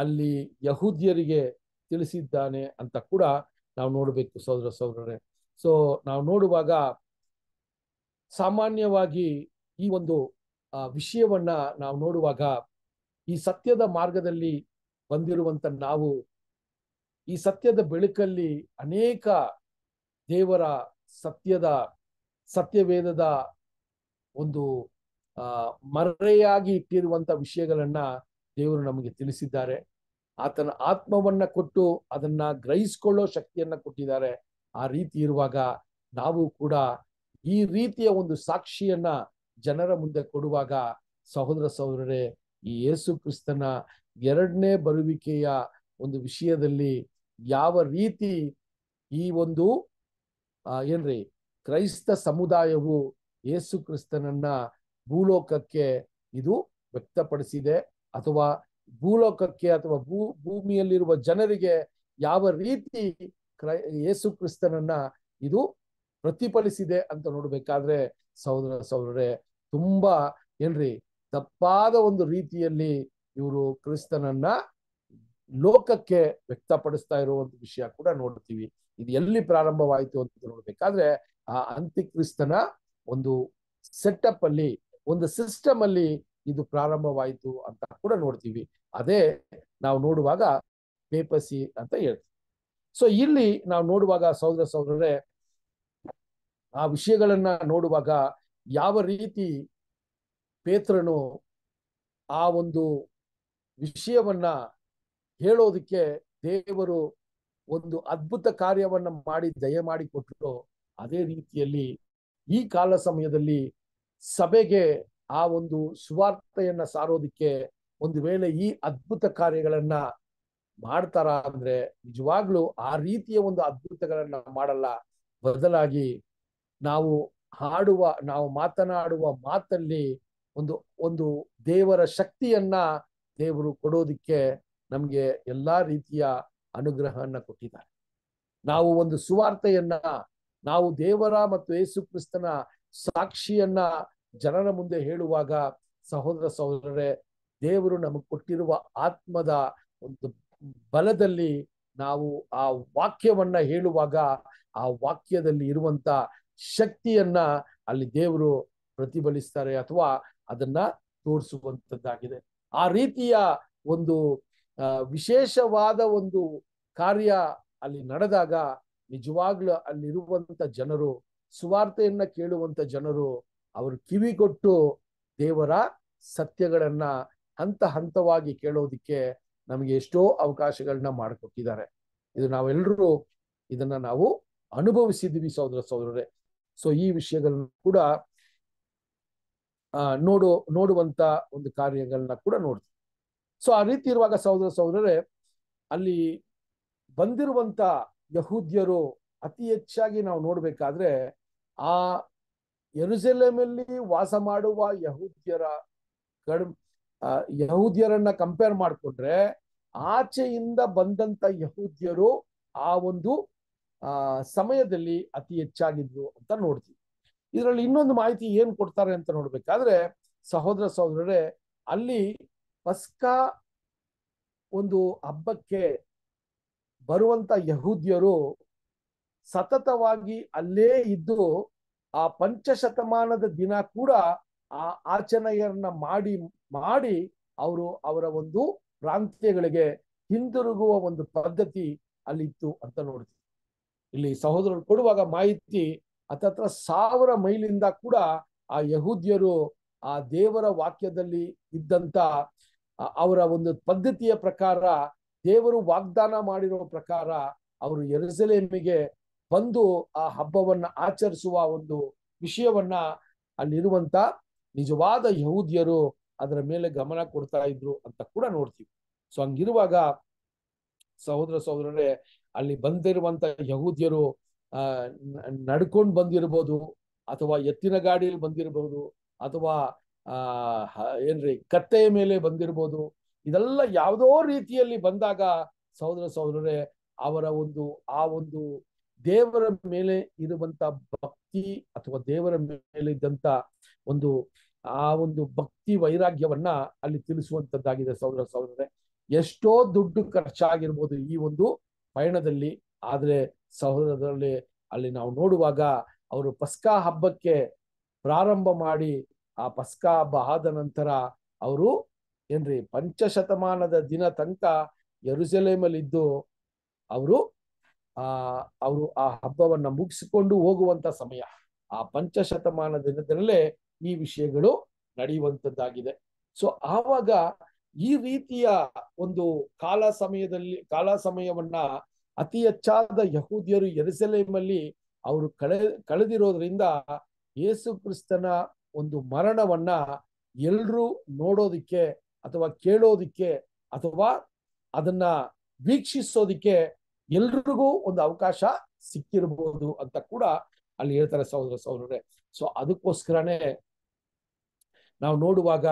S1: ಅಲ್ಲಿ ಯಹೂದ್ಯರಿಗೆ ತಿಳಿಸಿದ್ದಾನೆ ಅಂತ ಕೂಡ ನಾವು ನೋಡಬೇಕು ಸಹೋದರ ಸಹೋದರರೇ ಸೊ ನಾವು ನೋಡುವಾಗ ಸಾಮಾನ್ಯವಾಗಿ ಈ ಒಂದು ವಿಷಯವನ್ನ ನಾವು ನೋಡುವಾಗ ಈ ಸತ್ಯದ ಮಾರ್ಗದಲ್ಲಿ ಬಂದಿರುವಂತ ನಾವು ಈ ಸತ್ಯದ ಬೆಳಕಲ್ಲಿ ಅನೇಕ ದೇವರ ಸತ್ಯದ ಸತ್ಯವೇದದ ಒಂದು ಆ ಮರೆಯಾಗಿ ಇಟ್ಟಿರುವಂತ ವಿಷಯಗಳನ್ನ ದೇವರು ನಮಗೆ ತಿಳಿಸಿದ್ದಾರೆ ಆತನ ಆತ್ಮವನ್ನ ಕೊಟ್ಟು ಅದನ್ನ ಗ್ರಹಿಸ್ಕೊಳ್ಳೋ ಶಕ್ತಿಯನ್ನ ಕೊಟ್ಟಿದ್ದಾರೆ ಆ ರೀತಿ ಇರುವಾಗ ನಾವು ಕೂಡ ಈ ರೀತಿಯ ಒಂದು ಸಾಕ್ಷಿಯನ್ನ ಜನರ ಮುಂದೆ ಕೊಡುವಾಗ ಸಹೋದರ ಸಹೋದರರೇ ಈ ಯೇಸು ಕ್ರಿಸ್ತನ ಎರಡನೇ ಬರುವಿಕೆಯ ಒಂದು ವಿಷಯದಲ್ಲಿ ಯಾವ ರೀತಿ ಈ ಒಂದು ಏನ್ರಿ ಕ್ರೈಸ್ತ ಸಮುದಾಯವು ಯೇಸು ಕ್ರಿಸ್ತನನ್ನ ಭೂಲೋಕಕ್ಕೆ ಇದು ವ್ಯಕ್ತಪಡಿಸಿದೆ ಅಥವಾ ಭೂಲೋಕಕ್ಕೆ ಅಥವಾ ಭೂ ಭೂಮಿಯಲ್ಲಿರುವ ಜನರಿಗೆ ಯಾವ ರೀತಿ ಕ್ರೈ ಯೇಸು ಕ್ರಿಸ್ತನನ್ನ ಇದು ಪ್ರತಿಫಲಿಸಿದೆ ಅಂತ ನೋಡ್ಬೇಕಾದ್ರೆ ಸಹೋದರ ಸಹೋದರೇ ತುಂಬಾ ಏನ್ರಿ ತಪ್ಪಾದ ಒಂದು ರೀತಿಯಲ್ಲಿ ಇವರು ಕ್ರಿಸ್ತನನ್ನ ಲೋಕಕ್ಕೆ ವ್ಯಕ್ತಪಡಿಸ್ತಾ ಇರುವಂತ ವಿಷಯ ಕೂಡ ನೋಡ್ತೀವಿ ಇದು ಎಲ್ಲಿ ಪ್ರಾರಂಭವಾಯಿತು ಅಂತ ನೋಡ್ಬೇಕಾದ್ರೆ ಆ ಕ್ರಿಸ್ತನ ಒಂದು ಸೆಟಪ್ ಅಲ್ಲಿ ಒಂದು ಸಿಸ್ಟಮ್ ಅಲ್ಲಿ ಇದು ಪ್ರಾರಂಭವಾಯಿತು ಅಂತ ಕೂಡ ನೋಡ್ತೀವಿ ಅದೇ ನಾವು ನೋಡುವಾಗ ಪೇಪಸಿ ಅಂತ ಹೇಳ್ತೀವಿ ಸೊ ಇಲ್ಲಿ ನಾವು ನೋಡುವಾಗ ಸಹೋದರ ಸಹೋದರರೇ ಆ ವಿಷಯಗಳನ್ನ ನೋಡುವಾಗ ಯಾವ ರೀತಿ ಪೇತ್ರನು ಆ ಒಂದು ವಿಷಯವನ್ನ ಹೇಳೋದಕ್ಕೆ ದೇವರು ಒಂದು ಅದ್ಭುತ ಕಾರ್ಯವನ್ನ ಮಾಡಿ ದಯ ಮಾಡಿ ಅದೇ ರೀತಿಯಲ್ಲಿ ಈ ಕಾಲ ಸಮಯದಲ್ಲಿ ಸಭೆಗೆ ಆ ಒಂದು ಸುವಾರ್ತೆಯನ್ನ ಸಾರೋದಿಕ್ಕೆ ಒಂದು ವೇಳೆ ಈ ಅದ್ಭುತ ಕಾರ್ಯಗಳನ್ನ ಮಾಡ್ತಾರ ಅಂದ್ರೆ ನಿಜವಾಗ್ಲೂ ಆ ರೀತಿಯ ಒಂದು ಅದ್ಭುತಗಳನ್ನ ಮಾಡಲ್ಲ ಬದಲಾಗಿ ನಾವು ಹಾಡುವ ನಾವು ಮಾತನಾಡುವ ಮಾತಲ್ಲಿ ಒಂದು ಒಂದು ದೇವರ ಶಕ್ತಿಯನ್ನ ದೇವರು ಕೊಡೋದಿಕ್ಕೆ ನಮಗೆ ಎಲ್ಲಾ ರೀತಿಯ ಅನುಗ್ರಹವನ್ನ ಕೊಟ್ಟಿದ್ದಾರೆ ನಾವು ಒಂದು ಸುವಾರ್ತೆಯನ್ನ ನಾವು ದೇವರ ಮತ್ತು ಯೇಸು ಕ್ರಿಸ್ತನ ಸಾಕ್ಷಿಯನ್ನ ಜನರ ಮುಂದೆ ಹೇಳುವಾಗ ಸಹೋದರ ಸಹೋದರರೇ ದೇವರು ನಮಗೆ ಕೊಟ್ಟಿರುವ ಆತ್ಮದ ಒಂದು ಬಲದಲ್ಲಿ ನಾವು ಆ ವಾಕ್ಯವನ್ನ ಹೇಳುವಾಗ ಆ ವಾಕ್ಯದಲ್ಲಿ ಇರುವಂತ ಶಕ್ತಿಯನ್ನ ಅಲ್ಲಿ ದೇವರು ಪ್ರತಿಫಲಿಸ್ತಾರೆ ಅಥವಾ ಅದನ್ನ ತೋರಿಸುವಂತದ್ದಾಗಿದೆ ಆ ರೀತಿಯ ಒಂದು ವಿಶೇಷವಾದ ಒಂದು ಕಾರ್ಯ ಅಲ್ಲಿ ನಡೆದಾಗ ನಿಜವಾಗ್ಲು ಅಲ್ಲಿರುವಂತ ಜನರು ಸುವಾರ್ತೆಯನ್ನ ಕೇಳುವಂತ ಜನರು ಅವರು ಕಿವಿ ಕೊಟ್ಟು ದೇವರ ಸತ್ಯಗಳನ್ನ ಹಂತ ಹಂತವಾಗಿ ಕೇಳೋದಿಕ್ಕೆ ನಮಗೆ ಎಷ್ಟೋ ಅವಕಾಶಗಳನ್ನ ಮಾಡಿಕೊಟ್ಟಿದ್ದಾರೆ ಇದು ನಾವೆಲ್ಲರೂ ಇದನ್ನ ನಾವು ಅನುಭವಿಸಿದ್ವಿ ಸಹೋದರ ಸಹೋದರರೇ ಸೊ ಈ ವಿಷಯಗಳನ್ನು ಕೂಡ ನೋಡು ನೋಡುವಂತ ಒಂದು ಕಾರ್ಯಗಳನ್ನ ಕೂಡ ನೋಡ್ತೀವಿ ಸೊ ಆ ರೀತಿ ಇರುವಾಗ ಸಹೋದರ ಸಹೋದರರೇ ಅಲ್ಲಿ ಬಂದಿರುವಂತ ಯಹೂದ್ಯರು ಅತಿ ಹೆಚ್ಚಾಗಿ ನಾವು ನೋಡ್ಬೇಕಾದ್ರೆ ಆ ಎರುಜಲೆಮಲ್ಲಿ ವಾಸ ಮಾಡುವ ಯಹೂದ್ಯರ ಯಹೂದ್ಯರನ್ನ ಕಂಪೇರ್ ಮಾಡಿಕೊಂಡ್ರೆ ಆಚೆಯಿಂದ ಬಂದಂತ ಯಹೂದ್ಯರು ಆ ಒಂದು ಆ ಸಮಯದಲ್ಲಿ ಅತಿ ಹೆಚ್ಚಾಗಿದ್ರು ಅಂತ ನೋಡ್ತೀವಿ ಇದರಲ್ಲಿ ಇನ್ನೊಂದು ಮಾಹಿತಿ ಏನ್ ಕೊಡ್ತಾರೆ ಅಂತ ನೋಡ್ಬೇಕಾದ್ರೆ ಸಹೋದರ ಸಹೋದರರೇ ಅಲ್ಲಿ ಪಸ್ಕಾ ಒಂದು ಹಬ್ಬಕ್ಕೆ ಬರುವಂತ ಯಹೂದ್ಯರು ಸತತವಾಗಿ ಅಲ್ಲೇ ಇದ್ದು ಆ ಪಂಚಶತಮಾನದ ದಿನ ಕೂಡ ಆ ಆಚರಣೆಯನ್ನ ಮಾಡಿ ಮಾಡಿ ಅವರು ಅವರ ಒಂದು ಪ್ರಾಂತ್ಯಗಳಿಗೆ ಹಿಂದಿರುಗುವ ಒಂದು ಪದ್ಧತಿ ಅಲ್ಲಿತ್ತು ಅಂತ ನೋಡ್ತೀವಿ ಇಲ್ಲಿ ಸಹೋದರರು ಕೊಡುವಾಗ ಮಾಹಿತಿ ಅತತ್ರ ಸಾವಿರ ಮೈಲಿಂದ ಕೂಡ ಆ ಯಹೂದ್ಯರು ಆ ದೇವರ ವಾಕ್ಯದಲ್ಲಿ ಇದ್ದಂತ ಅವರ ಒಂದು ಪದ್ಧತಿಯ ಪ್ರಕಾರ ದೇವರು ವಾಗ್ದಾನ ಮಾಡಿರುವ ಪ್ರಕಾರ ಅವರು ಎರಸಲೇಮಿಗೆ ಬಂದು ಆ ಹಬ್ಬವನ್ನ ಆಚರಿಸುವ ಒಂದು ವಿಷಯವನ್ನ ಅಲ್ಲಿರುವಂತ ನಿಜವಾದ ಯಹೂದ್ಯರು ಅದರ ಮೇಲೆ ಗಮನ ಕೊಡ್ತಾ ಇದ್ರು ಅಂತ ಕೂಡ ನೋಡ್ತೀವಿ ಸೊ ಹಂಗಿರುವಾಗ ಸಹೋದರ ಸಹೋದರರೇ ಅಲ್ಲಿ ಬಂದಿರುವಂತ ಯಹೂದ್ಯರು ಆ ನಡ್ಕೊಂಡು ಬಂದಿರಬಹುದು ಅಥವಾ ಎತ್ತಿನ ಗಾಡಿಯಲ್ಲಿ ಬಂದಿರಬಹುದು ಅಥವಾ ಆ ಏನ್ರಿ ಕತ್ತೆಯ ಮೇಲೆ ಬಂದಿರಬಹುದು ಇದೆಲ್ಲ ಯಾವುದೋ ರೀತಿಯಲ್ಲಿ ಬಂದಾಗ ಸಹೋದರ ಸಹೋದರರೇ ಅವರ ಒಂದು ಆ ಒಂದು ದೇವರ ಮೇಲೆ ಇರುವಂತ ಭಕ್ತಿ ಅಥವಾ ದೇವರ ಮೇಲೆ ಇದ್ದಂತ ಒಂದು ಆ ಒಂದು ಭಕ್ತಿ ವೈರಾಗ್ಯವನ್ನ ಅಲ್ಲಿ ತಿಳಿಸುವಂತದ್ದಾಗಿದೆ ಸಹೋದರ ಸಹೋದರರೇ ಎಷ್ಟೋ ದುಡ್ಡು ಖರ್ಚಾಗಿರ್ಬೋದು ಈ ಒಂದು ಪಯಣದಲ್ಲಿ ಆದ್ರೆ ಸಹೋದರಲ್ಲಿ ಅಲ್ಲಿ ನಾವು ನೋಡುವಾಗ ಅವರು ಪಸ್ಕಾ ಹಬ್ಬಕ್ಕೆ ಪ್ರಾರಂಭ ಮಾಡಿ ಆ ಪಸ್ಕಾ ಹಬ್ಬ ಆದ ನಂತರ ಅವರು ಏನ್ರಿ ಪಂಚಶತಮಾನದ ದಿನ ತನಕ ಯರುಸಲೇಮಲ್ಲಿ ಇದ್ದು ಅವರು ಆ ಅವರು ಆ ಹಬ್ಬವನ್ನ ಮುಗಿಸಿಕೊಂಡು ಹೋಗುವಂತ ಸಮಯ ಆ ಪಂಚಶತಮಾನ ದಿನದಲ್ಲೇ ಈ ವಿಷಯಗಳು ನಡೆಯುವಂತದ್ದಾಗಿದೆ ಸೊ ಆವಾಗ ಈ ರೀತಿಯ ಒಂದು ಕಾಲ ಸಮಯದಲ್ಲಿ ಕಾಲ ಸಮಯವನ್ನ ಅತಿ ಹೆಚ್ಚಾದ ಯಹೂದಿಯರು ಎರಿಸಲೇಮಲ್ಲಿ ಅವರು ಕಳೆ ಕಳೆದಿರೋದ್ರಿಂದ ಯೇಸು ಕ್ರಿಸ್ತನ ಒಂದು ಮರಣವನ್ನ ಎಲ್ರೂ ನೋಡೋದಿಕ್ಕೆ ಅಥವಾ ಕೇಳೋದಿಕ್ಕೆ ಅಥವಾ ಅದನ್ನ ವೀಕ್ಷಿಸೋದಿಕ್ಕೆ ಎಲ್ರಿಗೂ ಒಂದು ಅವಕಾಶ ಸಿಕ್ಕಿರಬಹುದು ಅಂತ ಕೂಡ ಅಲ್ಲಿ ಹೇಳ್ತಾರೆ ಸಹೋದರ ಸಹೋದರೇ ಸೊ ಅದಕ್ಕೋಸ್ಕರನೇ ನಾವು ನೋಡುವಾಗ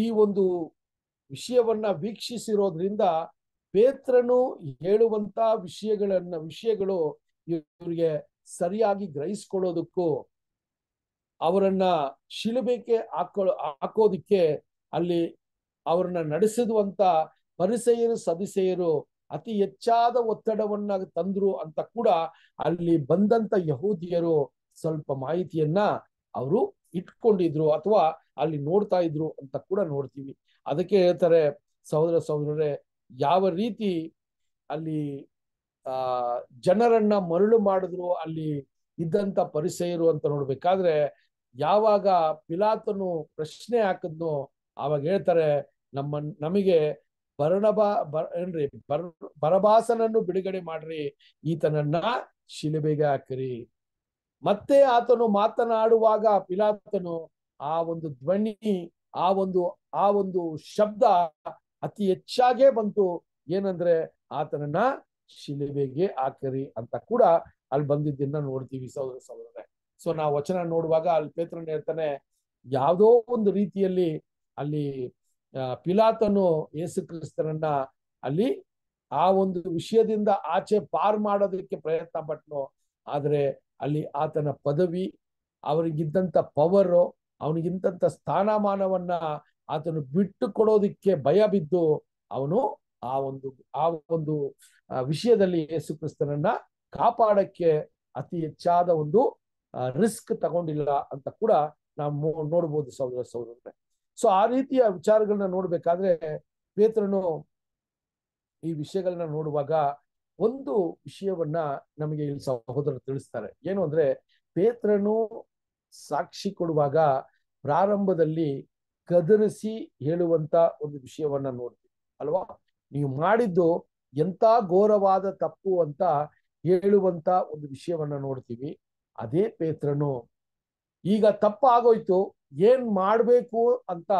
S1: ಈ ಒಂದು ವಿಷಯವನ್ನ ವೀಕ್ಷಿಸಿರೋದ್ರಿಂದ ಪೇತ್ರನು ಹೇಳುವಂತ ವಿಷಯಗಳನ್ನ ವಿಷಯಗಳು ಇವರಿಗೆ ಸರಿಯಾಗಿ ಗ್ರಹಿಸ್ಕೊಳ್ಳೋದಕ್ಕೂ ಅವರನ್ನ ಶಿಲುಬೆಗೆ ಹಾಕೋ ಹಾಕೋದಿಕ್ಕೆ ಅಲ್ಲಿ ಅವರನ್ನ ನಡೆಸಿದುವಂತ ಪರಿಸೆಯರು ಸದಸ್ಯರು ಅತಿ ಹೆಚ್ಚಾದ ಒತ್ತಡವನ್ನ ತಂದ್ರು ಅಂತ ಕೂಡ ಅಲ್ಲಿ ಬಂದಂತ ಯಹೂದಿಯರು ಸ್ವಲ್ಪ ಮಾಹಿತಿಯನ್ನ ಅವರು ಇಟ್ಕೊಂಡಿದ್ರು ಅಥವಾ ಅಲ್ಲಿ ನೋಡ್ತಾ ಇದ್ರು ಅಂತ ಕೂಡ ನೋಡ್ತೀವಿ ಅದಕ್ಕೆ ಹೇಳ್ತಾರೆ ಸಹೋದರ ಸಹೋದರರೇ ಯಾವ ರೀತಿ ಅಲ್ಲಿ ಆ ಜನರನ್ನ ಮರಳು ಮಾಡಿದ್ರು ಅಲ್ಲಿ ಇದ್ದಂತ ಪರಿಸೆಯರು ಅಂತ ನೋಡ್ಬೇಕಾದ್ರೆ ಯಾವಾಗ ಪಿಲಾತನು ಪ್ರಶ್ನೆ ಹಾಕಿದ್ನು ಆವಾಗ ಹೇಳ್ತಾರೆ ನಮ್ಮ ನಮಗೆ ಬರಣಬಾ ಬರ ಏನ್ರಿ ಬರ ಬರಬಾಸನನ್ನು ಬಿಡುಗಡೆ ಮಾಡ್ರಿ ಈತನನ್ನ ಶಿಲುಬೆಗೆ ಹಾಕ್ರಿ ಮತ್ತೆ ಆತನು ಮಾತನಾಡುವಾಗ ಪಿಲಾತನು ಆ ಒಂದು ಧ್ವನಿ ಆ ಒಂದು ಆ ಒಂದು ಶಬ್ದ ಅತಿ ಹೆಚ್ಚಾಗೇ ಬಂತು ಏನಂದ್ರೆ ಆತನನ್ನ ಶಿಲೆಬೆಗೆ ಹಾಕರಿ ಅಂತ ಕೂಡ ಅಲ್ಲಿ ಬಂದಿದ್ದನ್ನ ನೋಡ್ತೀವಿ ಸಹೋದರ ಸಹೋದರ ಸೊ ನಾವು ವಚನ ನೋಡುವಾಗ ಅಲ್ಲಿ ಪೇತ್ರನ್ ಹೇಳ್ತಾನೆ ಯಾವುದೋ ಒಂದು ರೀತಿಯಲ್ಲಿ ಅಲ್ಲಿ ಪಿಲಾತನು ಯೇಸು ಕ್ರಿಸ್ತನನ್ನ ಅಲ್ಲಿ ಆ ಒಂದು ವಿಷಯದಿಂದ ಆಚೆ ಪಾರ್ ಮಾಡೋದಕ್ಕೆ ಪ್ರಯತ್ನ ಪಟ್ನು ಆದ್ರೆ ಅಲ್ಲಿ ಆತನ ಪದವಿ ಅವನಿಗಿದ್ದಂತ ಪವರು ಅವನಿಗಿದ್ದಂತ ಸ್ಥಾನಮಾನವನ್ನ ಅದನ್ನು ಬಿಟ್ಟು ಕೊಡೋದಿಕ್ಕೆ ಭಯ ಬಿದ್ದು ಅವನು ಆ ಒಂದು ಆ ಒಂದು ವಿಷಯದಲ್ಲಿ ಯೇಸು ಕ್ರಿಸ್ತನನ್ನ ಕಾಪಾಡಕ್ಕೆ ಅತಿ ಹೆಚ್ಚಾದ ಒಂದು ರಿಸ್ಕ್ ತಗೊಂಡಿಲ್ಲ ಅಂತ ಕೂಡ ನಾವು ನೋಡ್ಬೋದು ಸಹೋದರ ಸಹೋದರ ಸೊ ಆ ರೀತಿಯ ವಿಚಾರಗಳನ್ನ ನೋಡ್ಬೇಕಾದ್ರೆ ಪೇತ್ರನು ಈ ವಿಷಯಗಳನ್ನ ನೋಡುವಾಗ ಒಂದು ವಿಷಯವನ್ನ ನಮಗೆ ಇಲ್ಲಿ ಸಹೋದರರು ತಿಳಿಸ್ತಾರೆ ಏನು ಅಂದ್ರೆ ಪೇತ್ರನು ಸಾಕ್ಷಿ ಕೊಡುವಾಗ ಪ್ರಾರಂಭದಲ್ಲಿ ಕದರಿಸಿ ಹೇಳುವಂತ ಒಂದು ವಿಷಯವನ್ನ ನೋಡ್ತೀವಿ ಅಲ್ವಾ ನೀವು ಮಾಡಿದ್ದು ಎಂತ ಘೋರವಾದ ತಪ್ಪು ಅಂತ ಹೇಳುವಂತ ಒಂದು ವಿಷಯವನ್ನ ನೋಡ್ತೀವಿ ಅದೇ ಪೇತ್ರನು ಈಗ ತಪ್ಪಾಗೋಯ್ತು ಏನ್ ಮಾಡ್ಬೇಕು ಅಂತ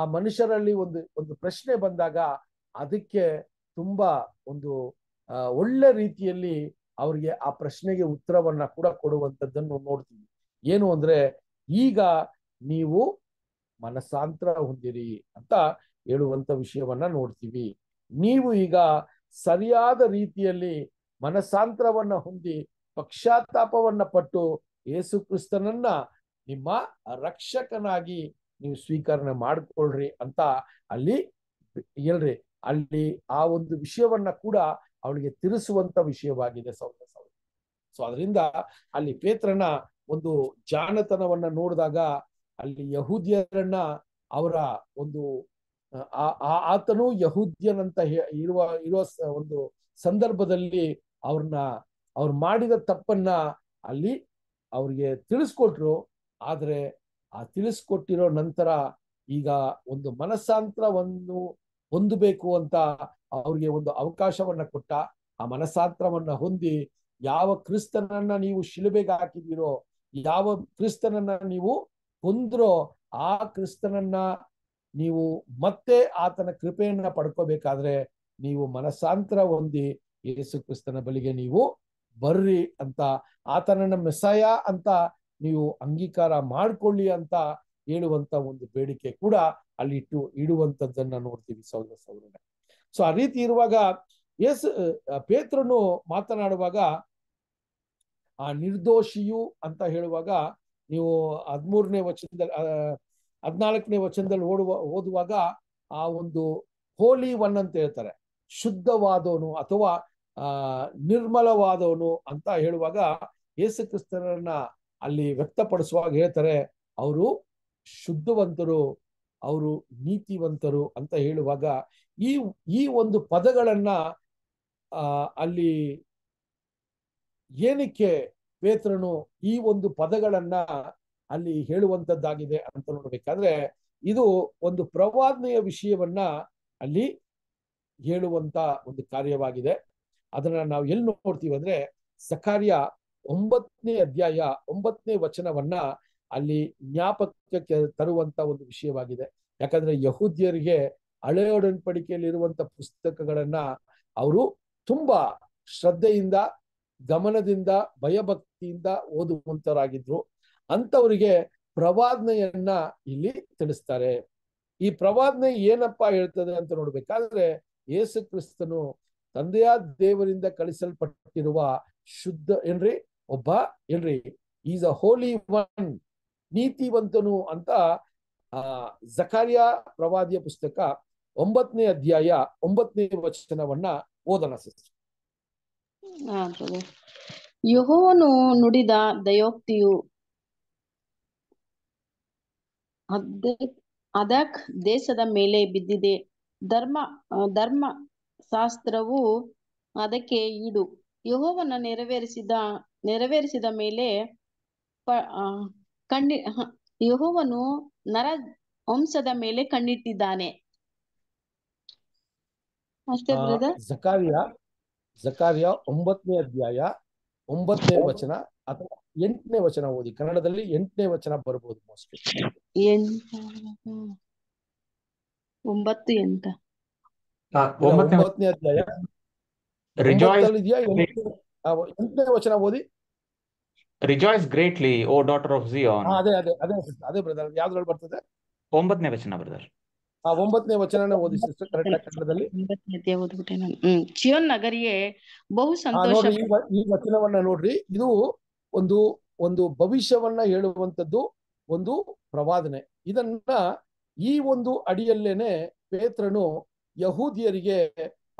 S1: ಆ ಮನುಷ್ಯರಲ್ಲಿ ಒಂದು ಒಂದು ಪ್ರಶ್ನೆ ಬಂದಾಗ ಅದಕ್ಕೆ ತುಂಬಾ ಒಂದು ಒಳ್ಳೆ ರೀತಿಯಲ್ಲಿ ಅವ್ರಿಗೆ ಆ ಪ್ರಶ್ನೆಗೆ ಉತ್ತರವನ್ನ ಕೂಡ ಕೊಡುವಂಥದ್ದನ್ನು ನೋಡ್ತೀವಿ ಏನು ಅಂದ್ರೆ ಈಗ ನೀವು ಮನಸ್ಸಾಂತರ ಹೊಂದಿರಿ ಅಂತ ಹೇಳುವಂತ ವಿಷಯವನ್ನ ನೋಡ್ತೀವಿ ನೀವು ಈಗ ಸರಿಯಾದ ರೀತಿಯಲ್ಲಿ ಮನಸ್ಸಾಂತರವನ್ನ ಹೊಂದಿ ಪಕ್ಷಾತಾಪವನ್ನ ಪಟ್ಟು ಯೇಸು ಕ್ರಿಸ್ತನನ್ನ ನಿಮ್ಮ ರಕ್ಷಕನಾಗಿ ನೀವು ಸ್ವೀಕರಣೆ ಮಾಡಿಕೊಳ್ಳ್ರಿ ಅಂತ ಅಲ್ಲಿ ಹೇಳ್ರಿ ಅಲ್ಲಿ ಆ ಒಂದು ವಿಷಯವನ್ನ ಕೂಡ ಅವಳಿಗೆ ತಿಳಿಸುವಂತ ವಿಷಯವಾಗಿದೆ ಸೌರ ಸೌಧ ಸೊ ಅದರಿಂದ ಅಲ್ಲಿ ಪೇತ್ರನ ಒಂದು ಜಾಣತನವನ್ನ ನೋಡಿದಾಗ ಅಲ್ಲಿ ಯಹೂದ್ಯರನ್ನ ಅವರ ಒಂದು ಆ ಆತನು ಯಹೂದ್ಯನಂತ ಇರುವ ಇರುವ ಒಂದು ಸಂದರ್ಭದಲ್ಲಿ ಅವ್ರನ್ನ ಅವ್ರು ಮಾಡಿದ ತಪ್ಪನ್ನ ಅಲ್ಲಿ ಅವ್ರಿಗೆ ತಿಳಿಸ್ಕೊಟ್ರು ಆದ್ರೆ ಆ ತಿಳಿಸ್ಕೊಟ್ಟಿರೋ ನಂತರ ಈಗ ಒಂದು ಮನಸ್ಸಾಂತರವನ್ನು ಹೊಂದಬೇಕು ಅಂತ ಅವ್ರಿಗೆ ಒಂದು ಅವಕಾಶವನ್ನ ಕೊಟ್ಟ ಆ ಮನಸ್ಸಾಂತರವನ್ನ ಹೊಂದಿ ಯಾವ ಕ್ರಿಸ್ತನನ್ನ ನೀವು ಶಿಲುಬೆಗೆ ಹಾಕಿದ್ದೀರೋ ಯಾವ ಕ್ರಿಸ್ತನನ್ನ ನೀವು ಕುಂದ್ರೋ ಆ ಕ್ರಿಸ್ತನನ್ನ ನೀವು ಮತ್ತೆ ಆತನ ಕೃಪೆಯನ್ನ ಪಡ್ಕೋಬೇಕಾದ್ರೆ ನೀವು ಮನಸ್ಸಾಂತರ ಹೊಂದಿ ಯೇಸು ಕ್ರಿಸ್ತನ ಬಳಿಗೆ ನೀವು ಬರ್ರಿ ಅಂತ ಆತನನ್ನ ಮೆಸಾಯ ಅಂತ ನೀವು ಅಂಗೀಕಾರ ಮಾಡ್ಕೊಳ್ಳಿ ಅಂತ ಹೇಳುವಂತ ಒಂದು ಬೇಡಿಕೆ ಕೂಡ ಅಲ್ಲಿ ಇಟ್ಟು ಇಡುವಂತದ್ದನ್ನ ನೋಡ್ತೀವಿ ಸೌದ ಸೌರನ ಸೊ ಆ ರೀತಿ ಇರುವಾಗ ಯೇಸು ಪೇತ್ರನು ಮಾತನಾಡುವಾಗ ಆ ನಿರ್ದೋಷಿಯು ಅಂತ ಹೇಳುವಾಗ ನೀವು ಹದಿಮೂರನೇ ವಚನದಲ್ಲಿ ಹದಿನಾಲ್ಕನೇ ವಚನದಲ್ಲಿ ಓಡುವ ಓದುವಾಗ ಆ ಒಂದು ಹೋಲಿ ಒನ್ ಅಂತ ಹೇಳ್ತಾರೆ ಶುದ್ಧವಾದವನು ಅಥವಾ ಆ ನಿರ್ಮಲವಾದವನು ಅಂತ ಹೇಳುವಾಗ ಯೇಸು ಕ್ರಿಸ್ತರನ್ನ ಅಲ್ಲಿ ವ್ಯಕ್ತಪಡಿಸುವಾಗ ಹೇಳ್ತಾರೆ ಅವರು ಶುದ್ಧವಂತರು ಅವರು ನೀತಿವಂತರು ಅಂತ ಹೇಳುವಾಗ ಈ ಈ ಒಂದು ಪದಗಳನ್ನ ಅಲ್ಲಿ ಏನಕ್ಕೆ ಪೇತ್ರನು ಈ ಒಂದು ಪದಗಳನ್ನ ಅಲ್ಲಿ ಹೇಳುವಂತದ್ದಾಗಿದೆ ಅಂತ ನೋಡ್ಬೇಕಾದ್ರೆ ಇದು ಒಂದು ಪ್ರವಾದನೆಯ ವಿಷಯವನ್ನ ಅಲ್ಲಿ ಹೇಳುವಂತ ಒಂದು ಕಾರ್ಯವಾಗಿದೆ ಅದನ್ನ ನಾವು ಎಲ್ಲಿ ನೋಡ್ತೀವಿ ಅಂದ್ರೆ ಸಕಾರ್ಯ ಒಂಬತ್ತನೇ ಅಧ್ಯಾಯ ಒಂಬತ್ತನೇ ವಚನವನ್ನ ಅಲ್ಲಿ ಜ್ಞಾಪಕಕ್ಕೆ ತರುವಂತ ಒಂದು ವಿಷಯವಾಗಿದೆ ಯಾಕಂದ್ರೆ ಯಹೂದ್ಯರಿಗೆ ಹಳೆಯ ಪುಸ್ತಕಗಳನ್ನ ಅವರು ತುಂಬಾ ಶ್ರದ್ಧೆಯಿಂದ ಗಮನದಿಂದ ಭಯಭಕ್ತಿಯಿಂದ ಓದುವಂತರಾಗಿದ್ರು ಅಂತವರಿಗೆ ಪ್ರವಾದ್ನೆಯನ್ನ ಇಲ್ಲಿ ತಿಳಿಸ್ತಾರೆ ಈ ಪ್ರವಾದನೆ ಏನಪ್ಪಾ ಹೇಳ್ತದೆ ಅಂತ ನೋಡ್ಬೇಕಾದ್ರೆ ಯೇಸು ಕ್ರಿಸ್ತನು ತಂದೆಯ ದೇವರಿಂದ ಕಳಿಸಲ್ಪಟ್ಟಿರುವ ಶುದ್ಧ ಏನ್ರಿ ಒಬ್ಬ ಏನ್ರಿ ಈಸ್ ಅ ಹೋಲಿ ವನ್ ನೀತಿವಂತನು ಅಂತ ಆ ಜಕಾರಿಯ ಪ್ರವಾದಿಯ ಪುಸ್ತಕ ಒಂಬತ್ತನೇ ಅಧ್ಯಾಯ ಒಂಬತ್ತನೇ ವಚನವನ್ನ ಓದನ ಸಿಸ್ಟರ್
S2: ಯಹೋವನು ನುಡಿದ ದಯೋಕ್ತಿಯು ಅದಕ್ ದೇಶದ ಮೇಲೆ ಬಿದ್ದಿದೆ ಧರ್ಮ ಧರ್ಮ ಶಾಸ್ತ್ರವು ಅದಕ್ಕೆ ಈಡು ಯಹೋವನ ನೆರವೇರಿಸಿದ ನೆರವೇರಿಸಿದ ಮೇಲೆ ಕಣ್ಣಿ ಯಹೋವನು ನರ ವಂಶದ ಮೇಲೆ ಕಣ್ಣಿಟ್ಟಿದ್ದಾನೆ ಅಷ್ಟೇ
S1: ಜಕಾರಿಯ ಒಂಬತ್ತನೇ ಅಧ್ಯಾಯ ಒಂಬತ್ತನೇ ವಚನ ಅಥವಾ ಎಂಟನೇ ವಚನ ಓದಿ ಕನ್ನಡದಲ್ಲಿ ಎಂಟನೇ ವಚನ ಬರ್ಬೋದು ಮೋಸ್ಟ್ಲಿ ಒಂಬತ್ತು ಎಂಟ ಒಂಬತ್ತನೇ ಅಧ್ಯಾಯ ಎಂಟನೇ ವಚನ ಓದಿ rejoice greatly O daughter of Zion ಅದೇ ಅದೇ ಅದೇ ಅದೇ ಬ್ರದರ್ ಯಾವ್ದ್ರಲ್ಲಿ ಬರ್ತದೆ ಒಂಬತ್ತನೇ ವಚನ ಬ್ರದರ್ ಆ ಒಂಬತ್ತನೇ ವಚನ ಓದಿ ಈ ವಚನವನ್ನ ನೋಡ್ರಿ ಇದು ಒಂದು ಒಂದು ಭವಿಷ್ಯವನ್ನ ಹೇಳುವಂತದ್ದು ಒಂದು ಪ್ರವಾದನೆ ಇದನ್ನ ಈ ಒಂದು ಅಡಿಯಲ್ಲೇನೆ ಪೇತ್ರನು ಯಹೂದಿಯರಿಗೆ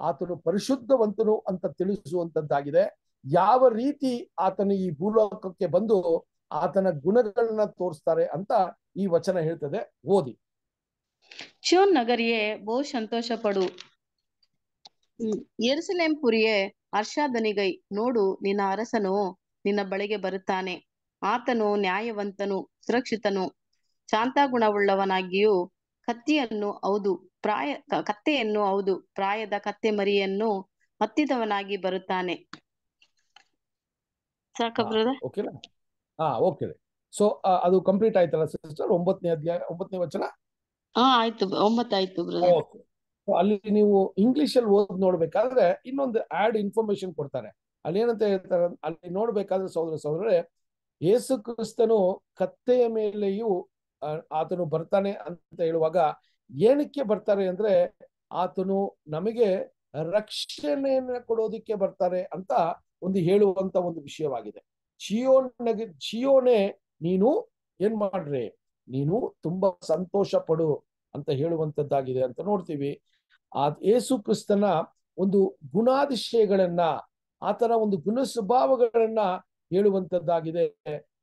S1: ಆತನು ಪರಿಶುದ್ಧವಂತನು ಅಂತ ತಿಳಿಸುವಂತದ್ದಾಗಿದೆ ಯಾವ ರೀತಿ ಆತನು ಈ ಭೂಲೋಕಕ್ಕೆ ಬಂದು ಆತನ ಗುಣಗಳನ್ನ ತೋರಿಸ್ತಾರೆ ಅಂತ ಈ ವಚನ ಹೇಳ್ತದೆ ಓದಿ
S2: ಚಿಯೋನ್ ನಗರಿಯೇ ಬಹು ಸಂತೋಷ ಪಡು ಎರುಸಲೇಂ ಪುರಿಯೇ ದನಿಗೈ ನೋಡು ನಿನ್ನ ಅರಸನು ನಿನ್ನ ಬಳಿಗೆ ಬರುತ್ತಾನೆ ಆತನು ನ್ಯಾಯವಂತನು ಸುರಕ್ಷಿತನು ಶಾಂತ ಗುಣವುಳ್ಳವನಾಗಿಯೂ ಕತ್ತಿಯನ್ನು ಹೌದು ಪ್ರಾಯ ಕತ್ತೆಯನ್ನು ಹೌದು ಪ್ರಾಯದ ಕತ್ತೆ ಮರಿಯನ್ನು ಹತ್ತಿದವನಾಗಿ ಬರುತ್ತಾನೆ
S1: ಓಕೆನಾ ಓಕೆ ಸೊ ಅದು ಕಂಪ್ಲೀಟ್ ಆಯ್ತಲ್ಲ ಸಿಸ್ಟರ್ ಒಂಬತ್ತನೇ ಅಧ್ಯಾಯ ಒಂಬತ್ತನೇ ವಚನ ಹಾ ಆಯ್ತು ಒಂಬತ್ತಾಯ್ತು ಅಲ್ಲಿ ನೀವು ಇಂಗ್ಲಿಷ್ ಅಲ್ಲಿ ಓದ್ ನೋಡ್ಬೇಕಾದ್ರೆ ಇನ್ನೊಂದು ಆಡ್ ಇನ್ಫಾರ್ಮೇಶನ್ ಕೊಡ್ತಾರೆ ಅಲ್ಲಿ ಏನಂತ ಹೇಳ್ತಾರೆ ಅಲ್ಲಿ ನೋಡ್ಬೇಕಾದ್ರೆ ಸಹೋದರ ಸಹೋದರೇ ಯೇಸು ಕ್ರಿಸ್ತನು ಕತ್ತೆಯ ಮೇಲೆಯೂ ಆತನು ಬರ್ತಾನೆ ಅಂತ ಹೇಳುವಾಗ ಏನಕ್ಕೆ ಬರ್ತಾರೆ ಅಂದ್ರೆ ಆತನು ನಮಗೆ ರಕ್ಷಣೆಯನ್ನ ಕೊಡೋದಿಕ್ಕೆ ಬರ್ತಾರೆ ಅಂತ ಒಂದು ಹೇಳುವಂತ ಒಂದು ವಿಷಯವಾಗಿದೆ ಜಿಯೋ ನಗ ಜಿಯೋನೆ ನೀನು ಏನ್ ಮಾಡ್ರಿ ನೀನು ತುಂಬಾ ಸಂತೋಷ ಪಡು ಅಂತ ಹೇಳುವಂತದ್ದಾಗಿದೆ ಅಂತ ನೋಡ್ತೀವಿ ಆ ಯೇಸು ಕ್ರಿಸ್ತನ ಒಂದು ಗುಣಾತಿಶಯಗಳನ್ನ ಆತನ ಒಂದು ಗುಣ ಸ್ವಭಾವಗಳನ್ನ ಹೇಳುವಂತದ್ದಾಗಿದೆ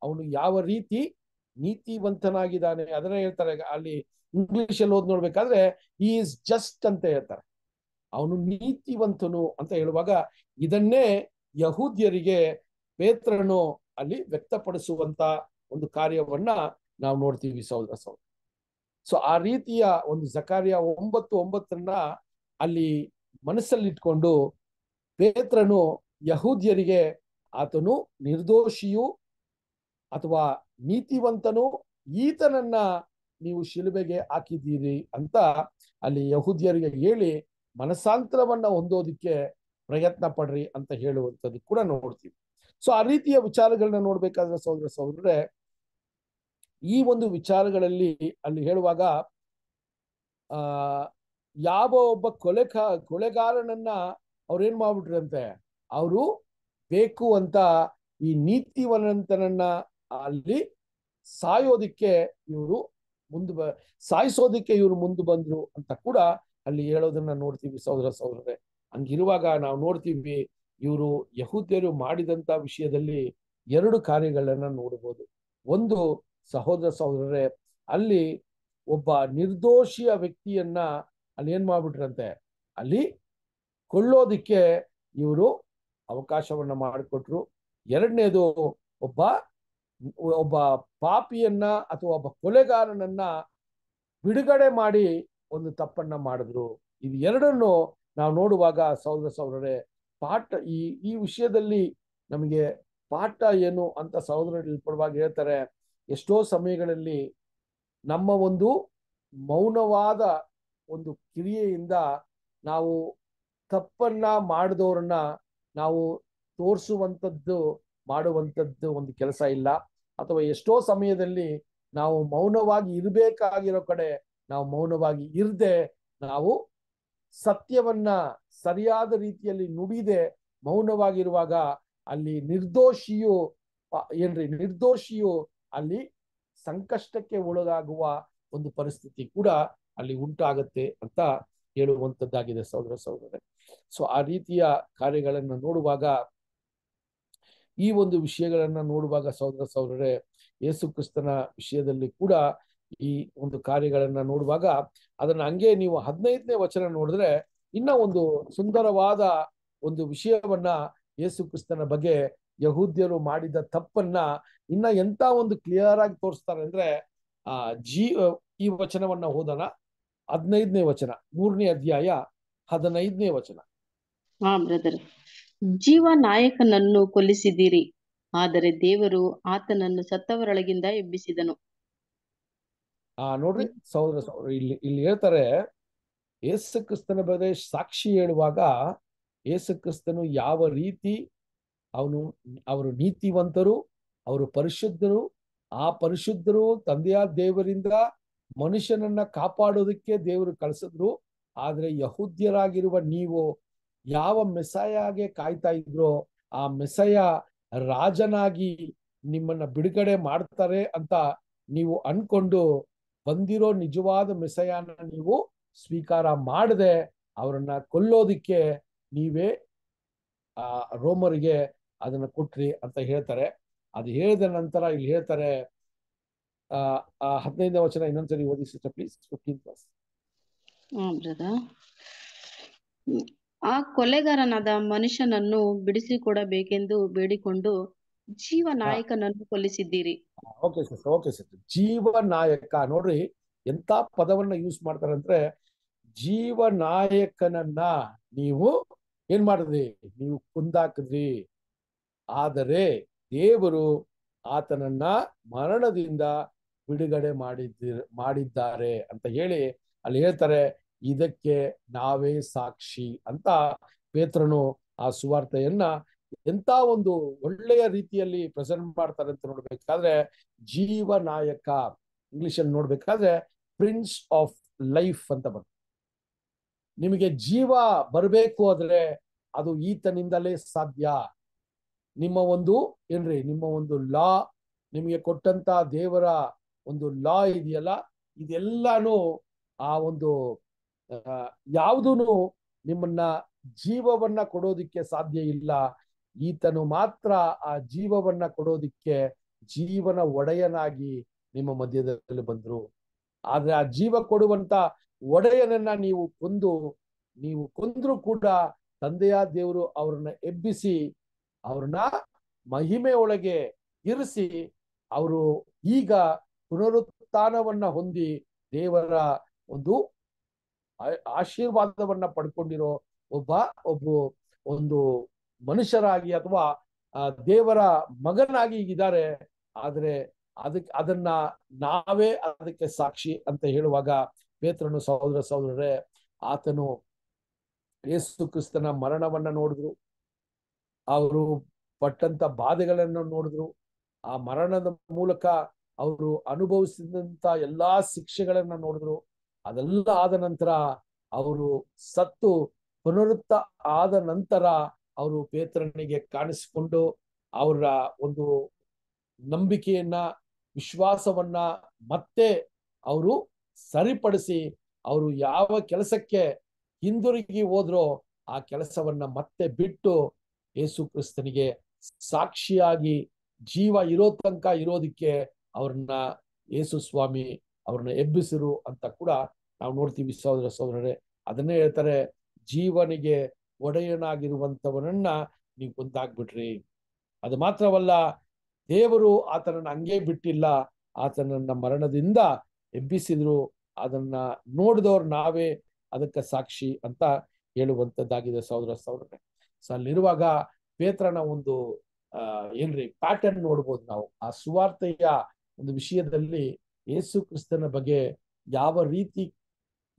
S1: ಅವನು ಯಾವ ರೀತಿ ನೀತಿವಂತನಾಗಿದ್ದಾನೆ ಅದನ್ನ ಹೇಳ್ತಾರೆ ಅಲ್ಲಿ ಇಂಗ್ಲಿಷ್ ಅಲ್ಲಿ ಓದ್ ನೋಡ್ಬೇಕಾದ್ರೆ ಈ ಇಸ್ ಜಸ್ಟ್ ಅಂತ ಹೇಳ್ತಾರೆ ಅವನು ನೀತಿವಂತನು ಅಂತ ಹೇಳುವಾಗ ಇದನ್ನೇ ಯಹೂದ್ಯರಿಗೆ ಪೇತ್ರನು ಅಲ್ಲಿ ವ್ಯಕ್ತಪಡಿಸುವಂತ ಒಂದು ಕಾರ್ಯವನ್ನ ನಾವು ನೋಡ್ತೀವಿ ಸಹೋದರ ಸಹೋದರ ಸೊ ಆ ರೀತಿಯ ಒಂದು ಜಕಾರಿಯ ಒಂಬತ್ತು ಒಂಬತ್ತನ್ನ ಅಲ್ಲಿ ಮನಸ್ಸಲ್ಲಿಟ್ಕೊಂಡು ಪೇತ್ರನು ಯಹೂದ್ಯರಿಗೆ ಆತನು ನಿರ್ದೋಷಿಯು ಅಥವಾ ನೀತಿವಂತನು ಈತನನ್ನ ನೀವು ಶಿಲುಬೆಗೆ ಹಾಕಿದ್ದೀರಿ ಅಂತ ಅಲ್ಲಿ ಯಹೂದ್ಯರಿಗೆ ಹೇಳಿ ಮನಸ್ಸಾಂತರವನ್ನ ಹೊಂದೋದಿಕ್ಕೆ ಪ್ರಯತ್ನ ಪಡ್ರಿ ಅಂತ ಹೇಳುವಂಥದ್ದು ಕೂಡ ನೋಡ್ತೀವಿ ಸೊ ಆ ರೀತಿಯ ವಿಚಾರಗಳನ್ನ ನೋಡ್ಬೇಕಾದ್ರೆ ಸಹೋದರ ಸಹೋದರರೇ ಈ ಒಂದು ವಿಚಾರಗಳಲ್ಲಿ ಅಲ್ಲಿ ಹೇಳುವಾಗ ಆ ಯಾವ ಒಬ್ಬ ಕೊಲೆ ಕೊಲೆಗಾರನನ್ನ ಅವ್ರೇನ್ ಮಾಡ್ಬಿಟ್ರಂತೆ ಅವರು ಬೇಕು ಅಂತ ಈ ನೀತಿವನಂತನನ್ನ ಅಲ್ಲಿ ಸಾಯೋದಿಕ್ಕೆ ಇವರು ಮುಂದೆ ಬ ಸಾಯಿಸೋದಿಕ್ಕೆ ಇವರು ಮುಂದೆ ಬಂದ್ರು ಅಂತ ಕೂಡ ಅಲ್ಲಿ ಹೇಳೋದನ್ನ ನೋಡ್ತೀವಿ ಸಹೋದರ ಸಹೋದರರೇ ಹಂಗಿರುವಾಗ ನಾವು ನೋಡ್ತೀವಿ ಇವರು ಯಹೂದ್ಯರು ಮಾಡಿದಂತ ವಿಷಯದಲ್ಲಿ ಎರಡು ಕಾರ್ಯಗಳನ್ನ ನೋಡಬಹುದು ಒಂದು ಸಹೋದರ ಸಹೋದರರೇ ಅಲ್ಲಿ ಒಬ್ಬ ನಿರ್ದೋಷಿಯ ವ್ಯಕ್ತಿಯನ್ನ ಅಲ್ಲಿ ಏನ್ ಮಾಡ್ಬಿಟ್ರಂತೆ ಅಲ್ಲಿ ಕೊಳ್ಳೋದಿಕ್ಕೆ ಇವರು ಅವಕಾಶವನ್ನ ಮಾಡಿಕೊಟ್ರು ಎರಡನೇದು ಒಬ್ಬ ಒಬ್ಬ ಪಾಪಿಯನ್ನ ಅಥವಾ ಒಬ್ಬ ಕೊಲೆಗಾರನನ್ನ ಬಿಡುಗಡೆ ಮಾಡಿ ಒಂದು ತಪ್ಪನ್ನ ಮಾಡಿದ್ರು ಇದು ಎರಡನ್ನು ನಾವು ನೋಡುವಾಗ ಸಹೋದರ ಸಹೋದರರೇ ಪಾಠ ಈ ಈ ವಿಷಯದಲ್ಲಿ ನಮಗೆ ಪಾಠ ಏನು ಅಂತ ಸಹೋದರ ಹೇಳ್ತಾರೆ ಎಷ್ಟೋ ಸಮಯಗಳಲ್ಲಿ ನಮ್ಮ ಒಂದು ಮೌನವಾದ ಒಂದು ಕ್ರಿಯೆಯಿಂದ ನಾವು ತಪ್ಪನ್ನ ಮಾಡಿದವ್ರನ್ನ ನಾವು ತೋರಿಸುವಂಥದ್ದು ಮಾಡುವಂಥದ್ದು ಒಂದು ಕೆಲಸ ಇಲ್ಲ ಅಥವಾ ಎಷ್ಟೋ ಸಮಯದಲ್ಲಿ ನಾವು ಮೌನವಾಗಿ ಇರಬೇಕಾಗಿರೋ ಕಡೆ ನಾವು ಮೌನವಾಗಿ ಇರದೆ ನಾವು ಸತ್ಯವನ್ನ ಸರಿಯಾದ ರೀತಿಯಲ್ಲಿ ನುಡಿದೆ ಮೌನವಾಗಿರುವಾಗ ಅಲ್ಲಿ ನಿರ್ದೋಷಿಯು ಏನ್ರಿ ನಿರ್ದೋಷಿಯು ಅಲ್ಲಿ ಸಂಕಷ್ಟಕ್ಕೆ ಒಳಗಾಗುವ ಒಂದು ಪರಿಸ್ಥಿತಿ ಕೂಡ ಅಲ್ಲಿ ಉಂಟಾಗತ್ತೆ ಅಂತ ಹೇಳುವಂತದ್ದಾಗಿದೆ ಸಹೋದರ ಸಹೋದರ ಸೊ ಆ ರೀತಿಯ ಕಾರ್ಯಗಳನ್ನ ನೋಡುವಾಗ ಈ ಒಂದು ವಿಷಯಗಳನ್ನ ನೋಡುವಾಗ ಸಹೋದರ ಸಹೋದರೇ ಯೇಸು ಕ್ರಿಸ್ತನ ವಿಷಯದಲ್ಲಿ ಕೂಡ ಈ ಒಂದು ಕಾರ್ಯಗಳನ್ನ ನೋಡುವಾಗ ಅದನ್ನ ಹಂಗೆ ನೀವು ಹದಿನೈದನೇ ವಚನ ನೋಡಿದ್ರೆ ಇನ್ನ ಒಂದು ಸುಂದರವಾದ ಒಂದು ವಿಷಯವನ್ನ ಯೇಸು ಕ್ರಿಸ್ತನ ಬಗ್ಗೆ ಯಹೂದ್ಯರು ಮಾಡಿದ ತಪ್ಪನ್ನ ಇನ್ನ ಎಂತ ಒಂದು ಕ್ಲಿಯರ್ ಆಗಿ ತೋರಿಸ್ತಾರೆ ಅಂದ್ರೆ ಆ ಜೀ ಈ ವಚನವನ್ನ ಹೋದನ ಹದಿನೈದನೇ ವಚನ ಮೂರನೇ ಅಧ್ಯಾಯ ಹದಿನೈದನೇ ವಚನ ಆ
S2: ಜೀವ ನಾಯಕನನ್ನು ಕೊಲ್ಲಿಸಿದ್ದೀರಿ ಆದರೆ ದೇವರು ಆತನನ್ನು ಸತ್ತವರೊಳಗಿಂದ ಎಬ್ಬಿಸಿದನು
S1: ಆ ನೋಡ್ರಿ ಸಹೋದರ ಇಲ್ಲಿ ಇಲ್ಲಿ ಹೇಳ್ತಾರೆ ಏಸು ಕ್ರಿಸ್ತನ ಬಗ್ಗೆ ಸಾಕ್ಷಿ ಹೇಳುವಾಗ ಏಸು ಕ್ರಿಸ್ತನು ಯಾವ ರೀತಿ ಅವನು ಅವರು ನೀತಿವಂತರು ಅವರು ಪರಿಶುದ್ಧರು ಆ ಪರಿಶುದ್ಧರು ತಂದೆಯ ದೇವರಿಂದ ಮನುಷ್ಯನನ್ನ ಕಾಪಾಡೋದಕ್ಕೆ ದೇವರು ಕಳಿಸಿದ್ರು ಆದ್ರೆ ಯಹುದ್ಯರಾಗಿರುವ ನೀವು ಯಾವ ಮೆಸಯಾಗೆ ಕಾಯ್ತಾ ಇದ್ರೋ ಆ ಮೆಸಯ ರಾಜನಾಗಿ ನಿಮ್ಮನ್ನ ಬಿಡುಗಡೆ ಮಾಡ್ತಾರೆ ಅಂತ ನೀವು ಅನ್ಕೊಂಡು ಬಂದಿರೋ ನಿಜವಾದ ಮೆಸೆಯನ್ನ ನೀವು ಸ್ವೀಕಾರ ಮಾಡದೆ ಅವರನ್ನ ಕೊಲ್ಲೋದಿಕ್ಕೆ ನೀವೇ ಆ ರೋಮರಿಗೆ ಅದನ್ನ ಕೊಟ್ರಿ ಅಂತ ಹೇಳ್ತಾರೆ ಅದು ಹೇಳಿದ ನಂತರ ಇಲ್ಲಿ ಹೇಳ್ತಾರೆ ಆ ಹದಿನೈದನೇ ವಚನ ಇನ್ನೊಂದ್ಸರಿ ಓದಿ ಪ್ಲೀಸ್ ಫಿಫ್ಟೀನ್ ಪ್ಲಸ್
S2: ಆ ಕೊಲೆಗಾರನಾದ ಮನುಷ್ಯನನ್ನು ಬಿಡಿಸಿಕೊಡಬೇಕೆಂದು ಬೇಡಿಕೊಂಡು ಜೀವ ನಾಯಕನನ್ನು ಕೊಲ್ಲಿಸಿದ್ದೀರಿ
S1: ಓಕೆ ಸರ್ ಓಕೆ ಸರ್ ಜೀವ ನಾಯಕ ನೋಡ್ರಿ ಎಂತ ಪದವನ್ನ ಯೂಸ್ ಮಾಡ್ತಾರೆ ಅಂದ್ರೆ ಜೀವ ನಾಯಕನನ್ನ ನೀವು ಏನ್ ಮಾಡಿದ್ರಿ ನೀವು ಕುಂದಾಕಿದ್ರಿ ಆದರೆ ದೇವರು ಆತನನ್ನ ಮರಣದಿಂದ ಬಿಡುಗಡೆ ಮಾಡಿದ್ದ ಮಾಡಿದ್ದಾರೆ ಅಂತ ಹೇಳಿ ಅಲ್ಲಿ ಹೇಳ್ತಾರೆ ಇದಕ್ಕೆ ನಾವೇ ಸಾಕ್ಷಿ ಅಂತ ಪೇತ್ರನು ಆ ಸುವಾರ್ತೆಯನ್ನ ಎಂತ ಒಂದು ಒಳ್ಳೆಯ ರೀತಿಯಲ್ಲಿ ಪ್ರೆಸೆಂಟ್ ಮಾಡ್ತಾರೆ ಅಂತ ನೋಡ್ಬೇಕಾದ್ರೆ ಜೀವನಾಯಕ ಇಂಗ್ಲಿಷ್ ಅಲ್ಲಿ ನೋಡ್ಬೇಕಾದ್ರೆ ಪ್ರಿನ್ಸ್ ಆಫ್ ಲೈಫ್ ಅಂತ ಬಂತು ನಿಮಗೆ ಜೀವ ಬರಬೇಕು ಆದ್ರೆ ಅದು ಈತನಿಂದಲೇ ಸಾಧ್ಯ ನಿಮ್ಮ ಒಂದು ಏನ್ರಿ ನಿಮ್ಮ ಒಂದು ಲಾ ನಿಮಗೆ ಕೊಟ್ಟಂತ ದೇವರ ಒಂದು ಲಾ ಇದೆಯಲ್ಲ ಇದೆಲ್ಲಾನು ಆ ಒಂದು ಯಾವುದೂ ನಿಮ್ಮನ್ನ ಜೀವವನ್ನ ಕೊಡೋದಿಕ್ಕೆ ಸಾಧ್ಯ ಇಲ್ಲ ಈತನು ಮಾತ್ರ ಆ ಜೀವವನ್ನ ಕೊಡೋದಿಕ್ಕೆ ಜೀವನ ಒಡೆಯನಾಗಿ ನಿಮ್ಮ ಮಧ್ಯದಲ್ಲಿ ಬಂದ್ರು ಆದ್ರೆ ಆ ಜೀವ ಕೊಡುವಂತ ಒಡೆಯನನ್ನ ನೀವು ಕೊಂದು ನೀವು ಕೊಂದ್ರು ಕೂಡ ತಂದೆಯ ದೇವರು ಅವರನ್ನ ಎಬ್ಬಿಸಿ ಅವ್ರನ್ನ ಮಹಿಮೆಯೊಳಗೆ ಇರಿಸಿ ಅವರು ಈಗ ಪುನರುತ್ಥಾನವನ್ನ ಹೊಂದಿ ದೇವರ ಒಂದು ಆಶೀರ್ವಾದವನ್ನ ಪಡ್ಕೊಂಡಿರೋ ಒಬ್ಬ ಒಬ್ಬ ಒಂದು ಮನುಷ್ಯರಾಗಿ ಅಥವಾ ದೇವರ ಮಗನಾಗಿ ಇದ್ದಾರೆ ಆದ್ರೆ ಅದಕ್ಕೆ ಅದನ್ನ ನಾವೇ ಅದಕ್ಕೆ ಸಾಕ್ಷಿ ಅಂತ ಹೇಳುವಾಗ ಪೇತ್ರನು ಸಹೋದರ ಸಹೋದರರೇ ಆತನು ಯೇಸು ಕ್ರಿಸ್ತನ ಮರಣವನ್ನ ನೋಡಿದ್ರು ಅವರು ಪಟ್ಟಂತ ಬಾಧೆಗಳನ್ನು ನೋಡಿದ್ರು ಆ ಮರಣದ ಮೂಲಕ ಅವರು ಅನುಭವಿಸಿದಂತ ಎಲ್ಲಾ ಶಿಕ್ಷೆಗಳನ್ನ ನೋಡಿದ್ರು ಅದೆಲ್ಲ ಆದ ನಂತರ ಅವರು ಸತ್ತು ಪುನರುತ್ತ ಆದ ನಂತರ ಅವರು ಪೇತ್ರನಿಗೆ ಕಾಣಿಸಿಕೊಂಡು ಅವರ ಒಂದು ನಂಬಿಕೆಯನ್ನ ವಿಶ್ವಾಸವನ್ನ ಮತ್ತೆ ಅವರು ಸರಿಪಡಿಸಿ ಅವರು ಯಾವ ಕೆಲಸಕ್ಕೆ ಹಿಂದಿರುಗಿ ಹೋದ್ರೋ ಆ ಕೆಲಸವನ್ನ ಮತ್ತೆ ಬಿಟ್ಟು ಯೇಸು ಕ್ರಿಸ್ತನಿಗೆ ಸಾಕ್ಷಿಯಾಗಿ ಜೀವ ಇರೋ ತನಕ ಇರೋದಕ್ಕೆ ಅವ್ರನ್ನ ಯೇಸು ಸ್ವಾಮಿ ಅವ್ರನ್ನ ಎಬ್ಬಿಸಿರು ಅಂತ ಕೂಡ ನಾವು ನೋಡ್ತೀವಿ ಸಹೋದರ ಸಹೋದರರೇ ಅದನ್ನೇ ಹೇಳ್ತಾರೆ ಜೀವನಿಗೆ ಒಡೆಯನಾಗಿರುವಂಥವನನ್ನ ನೀವು ಒಂದಾಗ್ಬಿಟ್ರಿ ಅದು ಮಾತ್ರವಲ್ಲ ದೇವರು ಆತನನ್ನ ಹಂಗೆ ಬಿಟ್ಟಿಲ್ಲ ಆತನನ್ನ ಮರಣದಿಂದ ಎಬ್ಬಿಸಿದ್ರು ಅದನ್ನ ನೋಡಿದವ್ರು ನಾವೇ ಅದಕ್ಕೆ ಸಾಕ್ಷಿ ಅಂತ ಹೇಳುವಂಥದ್ದಾಗಿದೆ ಸಹೋದರ ಸಹೋದರರೇ ಸೊ ಅಲ್ಲಿರುವಾಗ ಪೇತ್ರನ ಒಂದು ಅಹ್ ಏನ್ರಿ ಪ್ಯಾಟರ್ನ್ ನೋಡ್ಬೋದು ನಾವು ಆ ಸುವಾರ್ತೆಯ ಒಂದು ವಿಷಯದಲ್ಲಿ ಯೇಸು ಕ್ರಿಸ್ತನ ಬಗ್ಗೆ ಯಾವ ರೀತಿ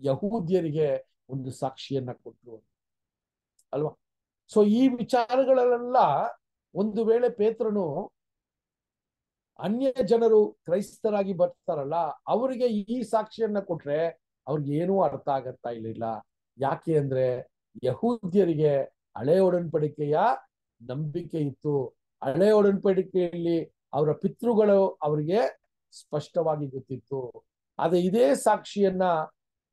S1: ಯಹೂದ್ಯರಿಗೆ ಒಂದು ಸಾಕ್ಷಿಯನ್ನ ಕೊಟ್ರು ಅಲ್ವಾ ಸೊ ಈ ವಿಚಾರಗಳಲ್ಲೆಲ್ಲ ಒಂದು ವೇಳೆ ಪೇತ್ರನು ಅನ್ಯ ಜನರು ಕ್ರೈಸ್ತರಾಗಿ ಬರ್ತಾರಲ್ಲ ಅವರಿಗೆ ಈ ಸಾಕ್ಷಿಯನ್ನ ಕೊಟ್ರೆ ಅವ್ರಿಗೆ ಏನೂ ಅರ್ಥ ಆಗತ್ತಾ ಇರ್ಲಿಲ್ಲ ಯಾಕೆ ಅಂದ್ರೆ ಯಹೂದ್ಯರಿಗೆ ಹಳೆ ಒಡಂಬಡಿಕೆಯ ನಂಬಿಕೆ ಇತ್ತು ಹಳೆ ಒಡಂಬಡಿಕೆಯಲ್ಲಿ ಅವರ ಪಿತೃಗಳು ಅವರಿಗೆ ಸ್ಪಷ್ಟವಾಗಿ ಗೊತ್ತಿತ್ತು ಆದ್ರೆ ಇದೇ ಸಾಕ್ಷಿಯನ್ನ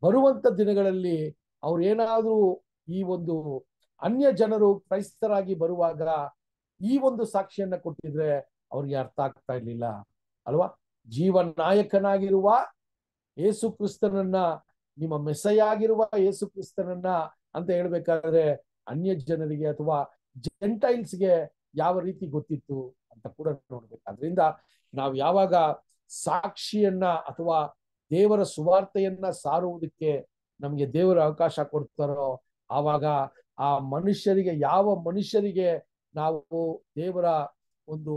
S1: ಬರುವಂತ ದಿನಗಳಲ್ಲಿ ಅವ್ರು ಏನಾದ್ರೂ ಈ ಒಂದು ಅನ್ಯ ಜನರು ಕ್ರೈಸ್ತರಾಗಿ ಬರುವಾಗ ಈ ಒಂದು ಸಾಕ್ಷಿಯನ್ನ ಕೊಟ್ಟಿದ್ರೆ ಅವ್ರಿಗೆ ಅರ್ಥ ಆಗ್ತಾ ಇರ್ಲಿಲ್ಲ ಅಲ್ವಾ ಜೀವ ನಾಯಕನಾಗಿರುವ ಕ್ರಿಸ್ತನನ್ನ ನಿಮ್ಮ ಮೆಸೆಯಾಗಿರುವ ಏಸು ಕ್ರಿಸ್ತನನ್ನ ಅಂತ ಹೇಳ್ಬೇಕಾದ್ರೆ ಅನ್ಯ ಜನರಿಗೆ ಅಥವಾ ಜೆಂಟೈಲ್ಸ್ಗೆ ಯಾವ ರೀತಿ ಗೊತ್ತಿತ್ತು ಅಂತ ಕೂಡ ನೋಡ್ಬೇಕು ಅದರಿಂದ ನಾವು ಯಾವಾಗ ಸಾಕ್ಷಿಯನ್ನ ಅಥವಾ ದೇವರ ಸುವಾರ್ತೆಯನ್ನ ಸಾರುವುದಕ್ಕೆ ನಮಗೆ ದೇವರ ಅವಕಾಶ ಕೊಡ್ತಾರೋ ಆವಾಗ ಆ ಮನುಷ್ಯರಿಗೆ ಯಾವ ಮನುಷ್ಯರಿಗೆ ನಾವು ದೇವರ ಒಂದು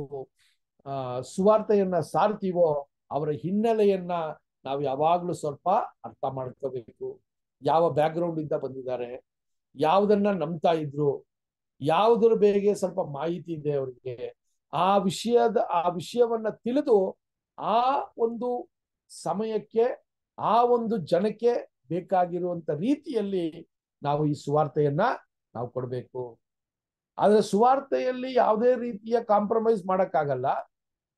S1: ಆ ಸುವಾರ್ತೆಯನ್ನ ಸಾರ್ತೀವೋ ಅವರ ಹಿನ್ನೆಲೆಯನ್ನ ನಾವು ಯಾವಾಗ್ಲೂ ಸ್ವಲ್ಪ ಅರ್ಥ ಮಾಡ್ಕೋಬೇಕು ಯಾವ ಬ್ಯಾಕ್ ಇಂದ ಬಂದಿದ್ದಾರೆ ಯಾವುದನ್ನ ನಂಬ್ತಾ ಇದ್ರು ಯಾವುದ್ರ ಬೇಗೆ ಸ್ವಲ್ಪ ಮಾಹಿತಿ ಇದೆ ಅವರಿಗೆ ಆ ವಿಷಯದ ಆ ವಿಷಯವನ್ನ ತಿಳಿದು ಆ ಒಂದು ಸಮಯಕ್ಕೆ ಆ ಒಂದು ಜನಕ್ಕೆ ಬೇಕಾಗಿರುವಂತ ರೀತಿಯಲ್ಲಿ ನಾವು ಈ ಸುವಾರ್ತೆಯನ್ನ ನಾವು ಕೊಡಬೇಕು ಆದ್ರೆ ಸುವಾರ್ತೆಯಲ್ಲಿ ಯಾವುದೇ ರೀತಿಯ ಕಾಂಪ್ರಮೈಸ್ ಮಾಡೋಕ್ಕಾಗಲ್ಲ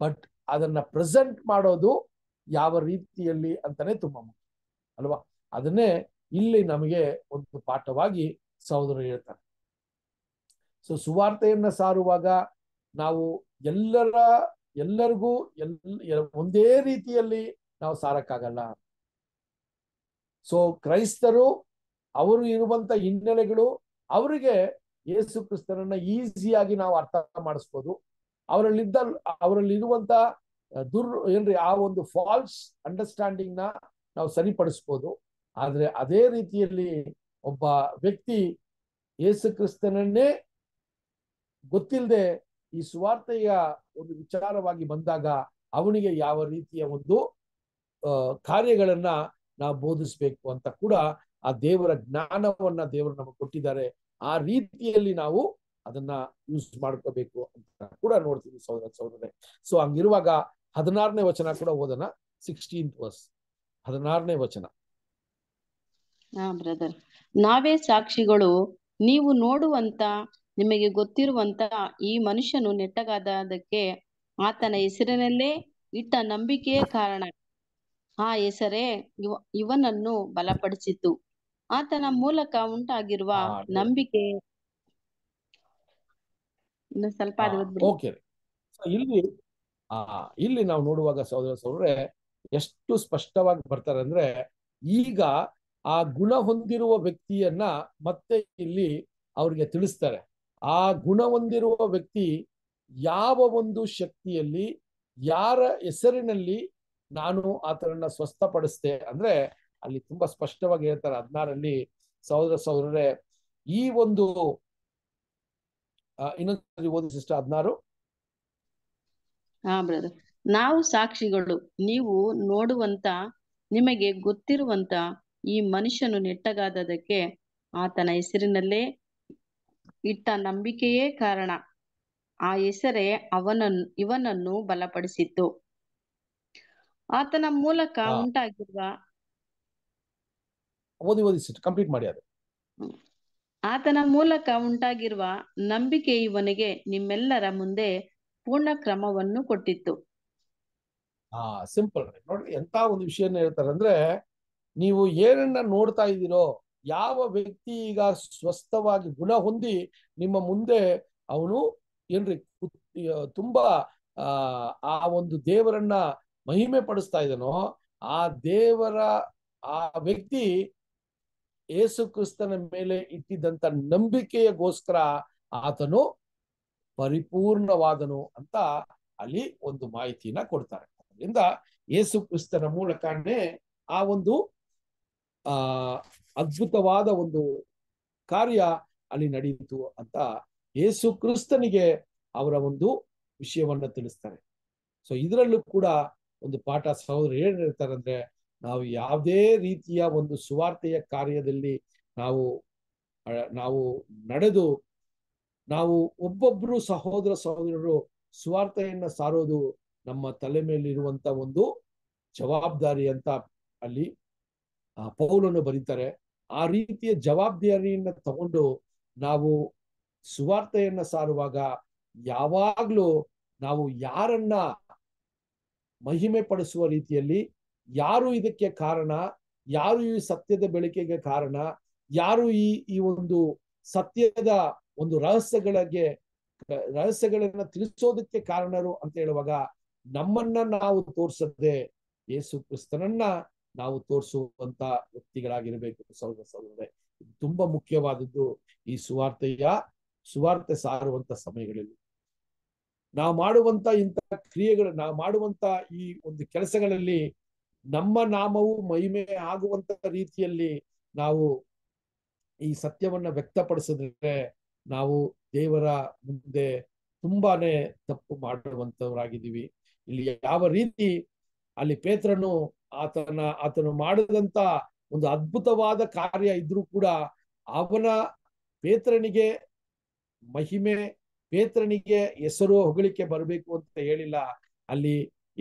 S1: ಬಟ್ ಅದನ್ನ ಪ್ರೆಸೆಂಟ್ ಮಾಡೋದು ಯಾವ ರೀತಿಯಲ್ಲಿ ಅಂತಾನೆ ತುಂಬಾ ಮುಖ್ಯ ಅಲ್ವಾ ಅದನ್ನೇ ಇಲ್ಲಿ ನಮಗೆ ಒಂದು ಪಾಠವಾಗಿ ಸಹೋದರು ಹೇಳ್ತಾರೆ ಸೊ ಸುವಾರ್ತೆಯನ್ನ ಸಾರುವಾಗ ನಾವು ಎಲ್ಲರ ಎಲ್ಲರಿಗೂ ಎಲ್ ಒಂದೇ ರೀತಿಯಲ್ಲಿ ನಾವು ಸಾರಕ್ಕಾಗಲ್ಲ ಸೊ ಕ್ರೈಸ್ತರು ಅವರು ಇರುವಂತ ಹಿನ್ನೆಲೆಗಳು ಅವರಿಗೆ ಯೇಸು ಕ್ರಿಸ್ತರನ್ನ ಈಸಿಯಾಗಿ ನಾವು ಅರ್ಥ ಮಾಡಿಸ್ಬೋದು ಅವರಲ್ಲಿದ್ದ ಅವರಲ್ಲಿರುವಂತ ದುರ್ ಏನ್ರಿ ಆ ಒಂದು ಫಾಲ್ಸ್ ಅಂಡರ್ಸ್ಟ್ಯಾಂಡಿಂಗ್ ನ ನಾವು ಸರಿಪಡಿಸ್ಬೋದು ಆದರೆ ಅದೇ ರೀತಿಯಲ್ಲಿ ಒಬ್ಬ ವ್ಯಕ್ತಿ ಯೇಸು ಕ್ರಿಸ್ತನನ್ನೇ ಗೊತ್ತಿಲ್ಲದೆ ಈ ಸುವಾರ್ತೆಯ ಒಂದು ವಿಚಾರವಾಗಿ ಬಂದಾಗ ಅವನಿಗೆ ಯಾವ ರೀತಿಯ ಒಂದು ಕಾರ್ಯಗಳನ್ನ ನಾವು ಬೋಧಿಸ್ಬೇಕು ಅಂತ ಕೂಡ ಆ ದೇವರ ಜ್ಞಾನವನ್ನ ದೇವರು ನಮಗೆ ಕೊಟ್ಟಿದ್ದಾರೆ ಆ ರೀತಿಯಲ್ಲಿ ನಾವು ಅದನ್ನ ಯೂಸ್ ಮಾಡ್ಕೋಬೇಕು ಅಂತ ಕೂಡ ನೋಡ್ತೀವಿ ಸಹೋದರ ಸಹೋದರೇ ಸೊ ಹಂಗಿರುವಾಗ ಹದಿನಾರನೇ ವಚನ ಕೂಡ ಓದೋಣ ಸಿಕ್ಸ್ಟೀನ್ತ್ ವರ್ಸ್ ಹದಿನಾರನೇ ವಚನ
S2: ಹಾ ಬ್ರದರ್ ನಾವೇ ಸಾಕ್ಷಿಗಳು ನೀವು ನೋಡುವಂತ ನಿಮಗೆ ಗೊತ್ತಿರುವಂತ ಈ ಮನುಷ್ಯನು ನೆಟ್ಟಗಾದದಕ್ಕೆ ಆತನ ಹೆಸರಿನಲ್ಲೇ ಇಟ್ಟ ನಂಬಿಕೆಯೇ ಕಾರಣ ಆ ಹೆಸರೇ ಇವ ಇವನನ್ನು ಬಲಪಡಿಸಿತು ಆತನ ಮೂಲಕ ಉಂಟಾಗಿರುವ ನಂಬಿಕೆ ಸ್ವಲ್ಪ
S1: ಇಲ್ಲಿ ಆ ಇಲ್ಲಿ ನಾವು ನೋಡುವಾಗ ಸಹೋದರ ಸೌರ್ರೆ ಎಷ್ಟು ಸ್ಪಷ್ಟವಾಗಿ ಬರ್ತಾರೆ ಅಂದ್ರೆ ಈಗ ಆ ಗುಣ ಹೊಂದಿರುವ ವ್ಯಕ್ತಿಯನ್ನ ಮತ್ತೆ ಇಲ್ಲಿ ಅವ್ರಿಗೆ ತಿಳಿಸ್ತಾರೆ ಆ ಗುಣ ಹೊಂದಿರುವ ವ್ಯಕ್ತಿ ಯಾವ ಒಂದು ಶಕ್ತಿಯಲ್ಲಿ ಯಾರ ಹೆಸರಿನಲ್ಲಿ ನಾನು ಆತನನ್ನ ಸ್ವಸ್ಥಪಡಿಸ್ತೆ ಅಂದ್ರೆ ಅಲ್ಲಿ ತುಂಬಾ ಸ್ಪಷ್ಟವಾಗಿ ಹೇಳ್ತಾರೆ ಹದಿನಾರಲ್ಲಿ ಸಹೋದರ ಸಹೋದರರೇ ಈ ಒಂದು ಇನ್ನೊಂದು ಹದಿನಾರು
S2: ನಾವು ಸಾಕ್ಷಿಗಳು ನೀವು ನೋಡುವಂತ ನಿಮಗೆ ಗೊತ್ತಿರುವಂತ ಈ ಮನುಷ್ಯನು ನೆಟ್ಟಗಾದದಕ್ಕೆ ಆತನ ಹೆಸರಿನಲ್ಲೇ ಇಟ್ಟ ನಂಬಿಕೆಯೇ ಕಾರಣ ಆ ಹೆಸರೇ ಅವನನ್ನು ಇವನನ್ನು ಬಲಪಡಿಸಿತ್ತು ಆತನ ಮೂಲಕ ಉಂಟಾಗಿರುವ
S1: ಓದಿ ಮಾಡಿ
S2: ಆತನ ಮೂಲಕ ಉಂಟಾಗಿರುವ ನಂಬಿಕೆ ಇವನಿಗೆ ನಿಮ್ಮೆಲ್ಲರ ಮುಂದೆ ಪೂರ್ಣ ಕ್ರಮವನ್ನು ಕೊಟ್ಟಿತ್ತು
S1: ಸಿಂಪಲ್ ನೋಡಿ ಎಂತ ಒಂದು ವಿಷಯ ಹೇಳ್ತಾರೆ ಅಂದ್ರೆ ನೀವು ಏನನ್ನ ನೋಡ್ತಾ ಇದ್ದೀರೋ ಯಾವ ವ್ಯಕ್ತಿ ಈಗ ಸ್ವಸ್ಥವಾಗಿ ಗುಣ ಹೊಂದಿ ನಿಮ್ಮ ಮುಂದೆ ಅವನು ಏನ್ರಿ ತುಂಬಾ ಆ ಒಂದು ದೇವರನ್ನ ಮಹಿಮೆ ಪಡಿಸ್ತಾ ಇದನೋ ಆ ದೇವರ ಆ ವ್ಯಕ್ತಿ ಏಸು ಕ್ರಿಸ್ತನ ಮೇಲೆ ಇಟ್ಟಿದ್ದಂತ ನಂಬಿಕೆಯಗೋಸ್ಕರ ಆತನು ಪರಿಪೂರ್ಣವಾದನು ಅಂತ ಅಲ್ಲಿ ಒಂದು ಮಾಹಿತಿನ ಕೊಡ್ತಾರೆ ಅದರಿಂದ ಏಸು ಕ್ರಿಸ್ತನ ಮೂಲಕನೇ ಆ ಒಂದು ಆ ಅದ್ಭುತವಾದ ಒಂದು ಕಾರ್ಯ ಅಲ್ಲಿ ನಡೆಯಿತು ಅಂತ ಯೇಸು ಕ್ರಿಸ್ತನಿಗೆ ಅವರ ಒಂದು ವಿಷಯವನ್ನ ತಿಳಿಸ್ತಾರೆ ಸೊ ಇದರಲ್ಲೂ ಕೂಡ ಒಂದು ಪಾಠ ಸಹೋದರ ಏನ್ ಅಂದ್ರೆ ನಾವು ಯಾವುದೇ ರೀತಿಯ ಒಂದು ಸುವಾರ್ತೆಯ ಕಾರ್ಯದಲ್ಲಿ ನಾವು ನಾವು ನಡೆದು ನಾವು ಒಬ್ಬೊಬ್ರು ಸಹೋದರ ಸಹೋದರರು ಸುವಾರ್ತೆಯನ್ನ ಸಾರೋದು ನಮ್ಮ ತಲೆ ಮೇಲಿರುವಂತ ಒಂದು ಜವಾಬ್ದಾರಿ ಅಂತ ಅಲ್ಲಿ ಪೌಲನ್ನು ಬರೀತಾರೆ ಆ ರೀತಿಯ ಜವಾಬ್ದಾರಿಯನ್ನ ತಗೊಂಡು ನಾವು ಸುವಾರ್ತೆಯನ್ನ ಸಾರುವಾಗ ಯಾವಾಗ್ಲೂ ನಾವು ಯಾರನ್ನ ಮಹಿಮೆ ಪಡಿಸುವ ರೀತಿಯಲ್ಲಿ ಯಾರು ಇದಕ್ಕೆ ಕಾರಣ ಯಾರು ಈ ಸತ್ಯದ ಬೆಳಕಿಗೆ ಕಾರಣ ಯಾರು ಈ ಈ ಒಂದು ಸತ್ಯದ ಒಂದು ರಹಸ್ಯಗಳಿಗೆ ರಹಸ್ಯಗಳನ್ನ ತಿಳಿಸೋದಕ್ಕೆ ಕಾರಣರು ಅಂತ ಹೇಳುವಾಗ ನಮ್ಮನ್ನ ನಾವು ತೋರಿಸದೆ ಯೇಸು ಕ್ರಿಸ್ತನನ್ನ ನಾವು ತೋರಿಸುವಂತ ವ್ಯಕ್ತಿಗಳಾಗಿರ್ಬೇಕು ಸಹೋದರ ಸಹೋದರರೇ ತುಂಬಾ ಮುಖ್ಯವಾದದ್ದು ಈ ಸುವಾರ್ತೆಯ ಸುವಾರ್ತೆ ಸಾರುವಂತ ಸಮಯಗಳಲ್ಲಿ ನಾವು ಮಾಡುವಂತ ಇಂತ ಕ್ರಿಯೆಗಳು ನಾವು ಮಾಡುವಂತ ಈ ಒಂದು ಕೆಲಸಗಳಲ್ಲಿ ನಮ್ಮ ನಾಮವು ಮಹಿಮೆ ಆಗುವಂತ ರೀತಿಯಲ್ಲಿ ನಾವು ಈ ಸತ್ಯವನ್ನ ವ್ಯಕ್ತಪಡಿಸಿದ್ರೆ ನಾವು ದೇವರ ಮುಂದೆ ತುಂಬಾನೇ ತಪ್ಪು ಮಾಡುವಂತವರಾಗಿದ್ದೀವಿ ಇಲ್ಲಿ ಯಾವ ರೀತಿ ಅಲ್ಲಿ ಪೇತ್ರನು ಆತನ ಆತನು ಮಾಡದಂತ ಒಂದು ಅದ್ಭುತವಾದ ಕಾರ್ಯ ಇದ್ರೂ ಕೂಡ ಅವನ ಪೇತ್ರನಿಗೆ ಮಹಿಮೆ ಪೇತ್ರನಿಗೆ ಹೆಸರು ಹೊಗಳಿಕೆ ಬರಬೇಕು ಅಂತ ಹೇಳಿಲ್ಲ ಅಲ್ಲಿ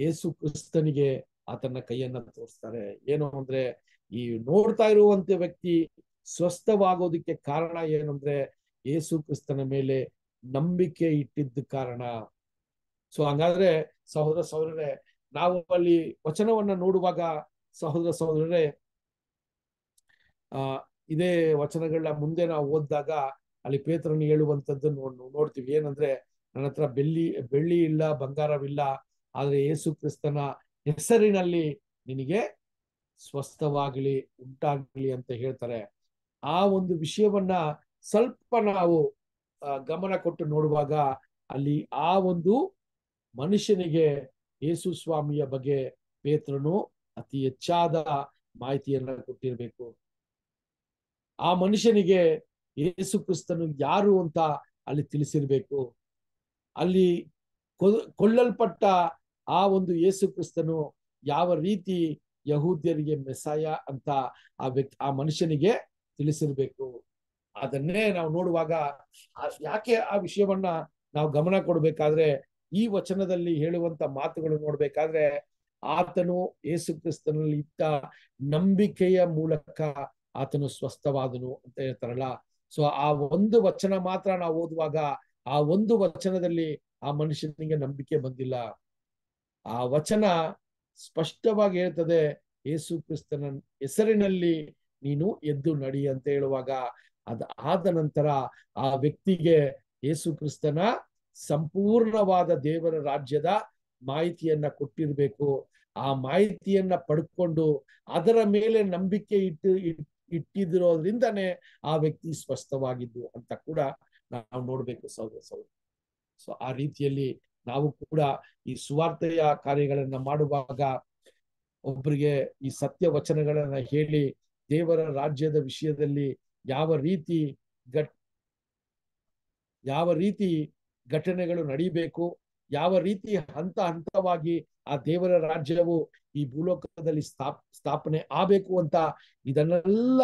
S1: ಏಸು ಕ್ರಿಸ್ತನಿಗೆ ಆತನ ಕೈಯನ್ನ ತೋರಿಸ್ತಾರೆ ಏನು ಅಂದ್ರೆ ಈ ನೋಡ್ತಾ ಇರುವಂತ ವ್ಯಕ್ತಿ ಸ್ವಸ್ಥವಾಗೋದಕ್ಕೆ ಕಾರಣ ಏನಂದ್ರೆ ಯೇಸು ಕ್ರಿಸ್ತನ ಮೇಲೆ ನಂಬಿಕೆ ಇಟ್ಟಿದ್ದ ಕಾರಣ ಸೊ ಹಂಗಾದ್ರೆ ಸಹೋದರ ಸಹೋದರೇ ನಾವು ಅಲ್ಲಿ ವಚನವನ್ನ ನೋಡುವಾಗ ಸಹೋದರ ಸಹೋದರರೇ ಆ ಇದೇ ವಚನಗಳ ಮುಂದೆ ನಾವು ಓದಿದಾಗ ಅಲ್ಲಿ ಪೇತ್ರನ ಹೇಳುವಂಥದ್ದು ನೋಡ್ತೀವಿ ಏನಂದ್ರೆ ನನ್ನ ಹತ್ರ ಬೆಳ್ಳಿ ಬೆಳ್ಳಿ ಇಲ್ಲ ಬಂಗಾರವಿಲ್ಲ ಆದ್ರೆ ಯೇಸು ಕ್ರಿಸ್ತನ ಹೆಸರಿನಲ್ಲಿ ನಿನಗೆ ಸ್ವಸ್ಥವಾಗ್ಲಿ ಉಂಟಾಗ್ಲಿ ಅಂತ ಹೇಳ್ತಾರೆ ಆ ಒಂದು ವಿಷಯವನ್ನ ಸ್ವಲ್ಪ ನಾವು ಗಮನ ಕೊಟ್ಟು ನೋಡುವಾಗ ಅಲ್ಲಿ ಆ ಒಂದು ಮನುಷ್ಯನಿಗೆ ಯೇಸು ಸ್ವಾಮಿಯ ಬಗ್ಗೆ ಪೇತ್ರನು ಅತಿ ಹೆಚ್ಚಾದ ಮಾಹಿತಿಯನ್ನ ಕೊಟ್ಟಿರಬೇಕು ಆ ಮನುಷ್ಯನಿಗೆ ಯೇಸು ಕ್ರಿಸ್ತನು ಯಾರು ಅಂತ ಅಲ್ಲಿ ತಿಳಿಸಿರ್ಬೇಕು ಅಲ್ಲಿ ಕೊಲ್ಲಲ್ಪಟ್ಟ ಆ ಒಂದು ಯೇಸು ಕ್ರಿಸ್ತನು ಯಾವ ರೀತಿ ಯಹೂದ್ಯರಿಗೆ ಮೆಸಾಯ ಅಂತ ಆ ವ್ಯಕ್ತಿ ಆ ಮನುಷ್ಯನಿಗೆ ತಿಳಿಸಿರ್ಬೇಕು ಅದನ್ನೇ ನಾವು ನೋಡುವಾಗ ಯಾಕೆ ಆ ವಿಷಯವನ್ನ ನಾವು ಗಮನ ಕೊಡ್ಬೇಕಾದ್ರೆ ಈ ವಚನದಲ್ಲಿ ಹೇಳುವಂತ ಮಾತುಗಳು ನೋಡ್ಬೇಕಾದ್ರೆ ಆತನು ಯೇಸು ಕ್ರಿಸ್ತನಲ್ಲಿ ಇದ್ದ ನಂಬಿಕೆಯ ಮೂಲಕ ಆತನು ಸ್ವಸ್ಥವಾದನು ಅಂತ ಹೇಳ್ತಾರಲ್ಲ ಸೊ ಆ ಒಂದು ವಚನ ಮಾತ್ರ ನಾವು ಓದುವಾಗ ಆ ಒಂದು ವಚನದಲ್ಲಿ ಆ ಮನುಷ್ಯನಿಗೆ ನಂಬಿಕೆ ಬಂದಿಲ್ಲ ಆ ವಚನ ಸ್ಪಷ್ಟವಾಗಿ ಹೇಳ್ತದೆ ಯೇಸು ಕ್ರಿಸ್ತನ ಹೆಸರಿನಲ್ಲಿ ನೀನು ಎದ್ದು ನಡಿ ಅಂತ ಹೇಳುವಾಗ ಆದ ನಂತರ ಆ ವ್ಯಕ್ತಿಗೆ ಯೇಸು ಕ್ರಿಸ್ತನ ಸಂಪೂರ್ಣವಾದ ದೇವರ ರಾಜ್ಯದ ಮಾಹಿತಿಯನ್ನ ಕೊಟ್ಟಿರ್ಬೇಕು ಆ ಮಾಹಿತಿಯನ್ನ ಪಡ್ಕೊಂಡು ಅದರ ಮೇಲೆ ನಂಬಿಕೆ ಇಟ್ಟು ಇಟ್ಟಿದಿರೋದ್ರಿಂದನೇ ಆ ವ್ಯಕ್ತಿ ಸ್ವಸ್ಥವಾಗಿದ್ದು ಅಂತ ಕೂಡ ನಾವು ನೋಡ್ಬೇಕು ಸೌದ ಸೌ ಸೊ ಆ ರೀತಿಯಲ್ಲಿ ನಾವು ಕೂಡ ಈ ಸುವಾರ್ತೆಯ ಕಾರ್ಯಗಳನ್ನ ಮಾಡುವಾಗ ಒಬ್ರಿಗೆ ಈ ಸತ್ಯ ವಚನಗಳನ್ನ ಹೇಳಿ ದೇವರ ರಾಜ್ಯದ ವಿಷಯದಲ್ಲಿ ಯಾವ ರೀತಿ ಯಾವ ರೀತಿ ಘಟನೆಗಳು ನಡೀಬೇಕು ಯಾವ ರೀತಿ ಹಂತ ಹಂತವಾಗಿ ಆ ದೇವರ ರಾಜ್ಯವು ಈ ಭೂಲೋಕದಲ್ಲಿ ಸ್ಥಾಪ್ ಸ್ಥಾಪನೆ ಆಗಬೇಕು ಅಂತ ಇದನ್ನೆಲ್ಲ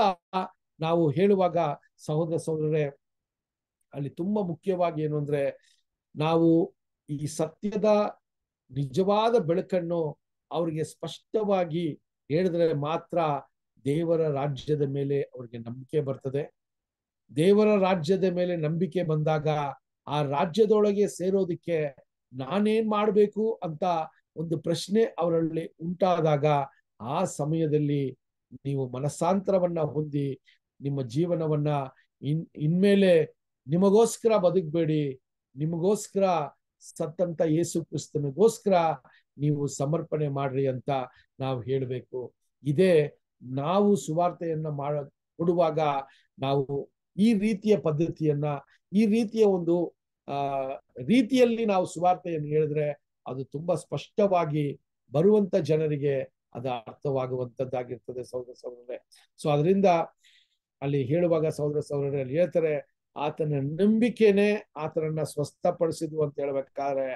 S1: ನಾವು ಹೇಳುವಾಗ ಸಹೋದರ ಸಹೋದರರೇ ಅಲ್ಲಿ ತುಂಬಾ ಮುಖ್ಯವಾಗಿ ಏನು ಅಂದ್ರೆ ನಾವು ಈ ಸತ್ಯದ ನಿಜವಾದ ಬೆಳಕನ್ನು ಅವರಿಗೆ ಸ್ಪಷ್ಟವಾಗಿ ಹೇಳಿದ್ರೆ ಮಾತ್ರ ದೇವರ ರಾಜ್ಯದ ಮೇಲೆ ಅವ್ರಿಗೆ ನಂಬಿಕೆ ಬರ್ತದೆ ದೇವರ ರಾಜ್ಯದ ಮೇಲೆ ನಂಬಿಕೆ ಬಂದಾಗ ಆ ರಾಜ್ಯದೊಳಗೆ ಸೇರೋದಕ್ಕೆ ನಾನೇನ್ ಮಾಡಬೇಕು ಅಂತ ಒಂದು ಪ್ರಶ್ನೆ ಅವರಲ್ಲಿ ಉಂಟಾದಾಗ ಆ ಸಮಯದಲ್ಲಿ ನೀವು ಮನಸ್ಸಾಂತರವನ್ನ ಹೊಂದಿ ನಿಮ್ಮ ಜೀವನವನ್ನ ಇನ್ ಇನ್ಮೇಲೆ ನಿಮಗೋಸ್ಕರ ಬದುಕಬೇಡಿ ನಿಮಗೋಸ್ಕರ ಸತ್ತಂತ ಯೇಸು ಕ್ರಿಸ್ತನಿಗೋಸ್ಕರ ನೀವು ಸಮರ್ಪಣೆ ಮಾಡ್ರಿ ಅಂತ ನಾವು ಹೇಳಬೇಕು ಇದೇ ನಾವು ಸುವಾರ್ತೆಯನ್ನ ಮಾಡ ಕೊಡುವಾಗ ನಾವು ಈ ರೀತಿಯ ಪದ್ಧತಿಯನ್ನ ಈ ರೀತಿಯ ಒಂದು ಆ ರೀತಿಯಲ್ಲಿ ನಾವು ಸುವಾರ್ತೆಯನ್ನು ಹೇಳಿದ್ರೆ ಅದು ತುಂಬಾ ಸ್ಪಷ್ಟವಾಗಿ ಬರುವಂತ ಜನರಿಗೆ ಅದು ಅರ್ಥವಾಗುವಂತದ್ದಾಗಿರ್ತದೆ ಸಹೋದರ ಸೌರರೇ ಸೊ ಅದರಿಂದ ಅಲ್ಲಿ ಹೇಳುವಾಗ ಸಹೋದರ ಸೌರರೇ ಅಲ್ಲಿ ಹೇಳ್ತಾರೆ ಆತನ ನಂಬಿಕೆನೆ ಆತನನ್ನ ಸ್ವಸ್ಥಪಡಿಸಿದ್ವು ಅಂತ ಹೇಳ್ಬೇಕಾದ್ರೆ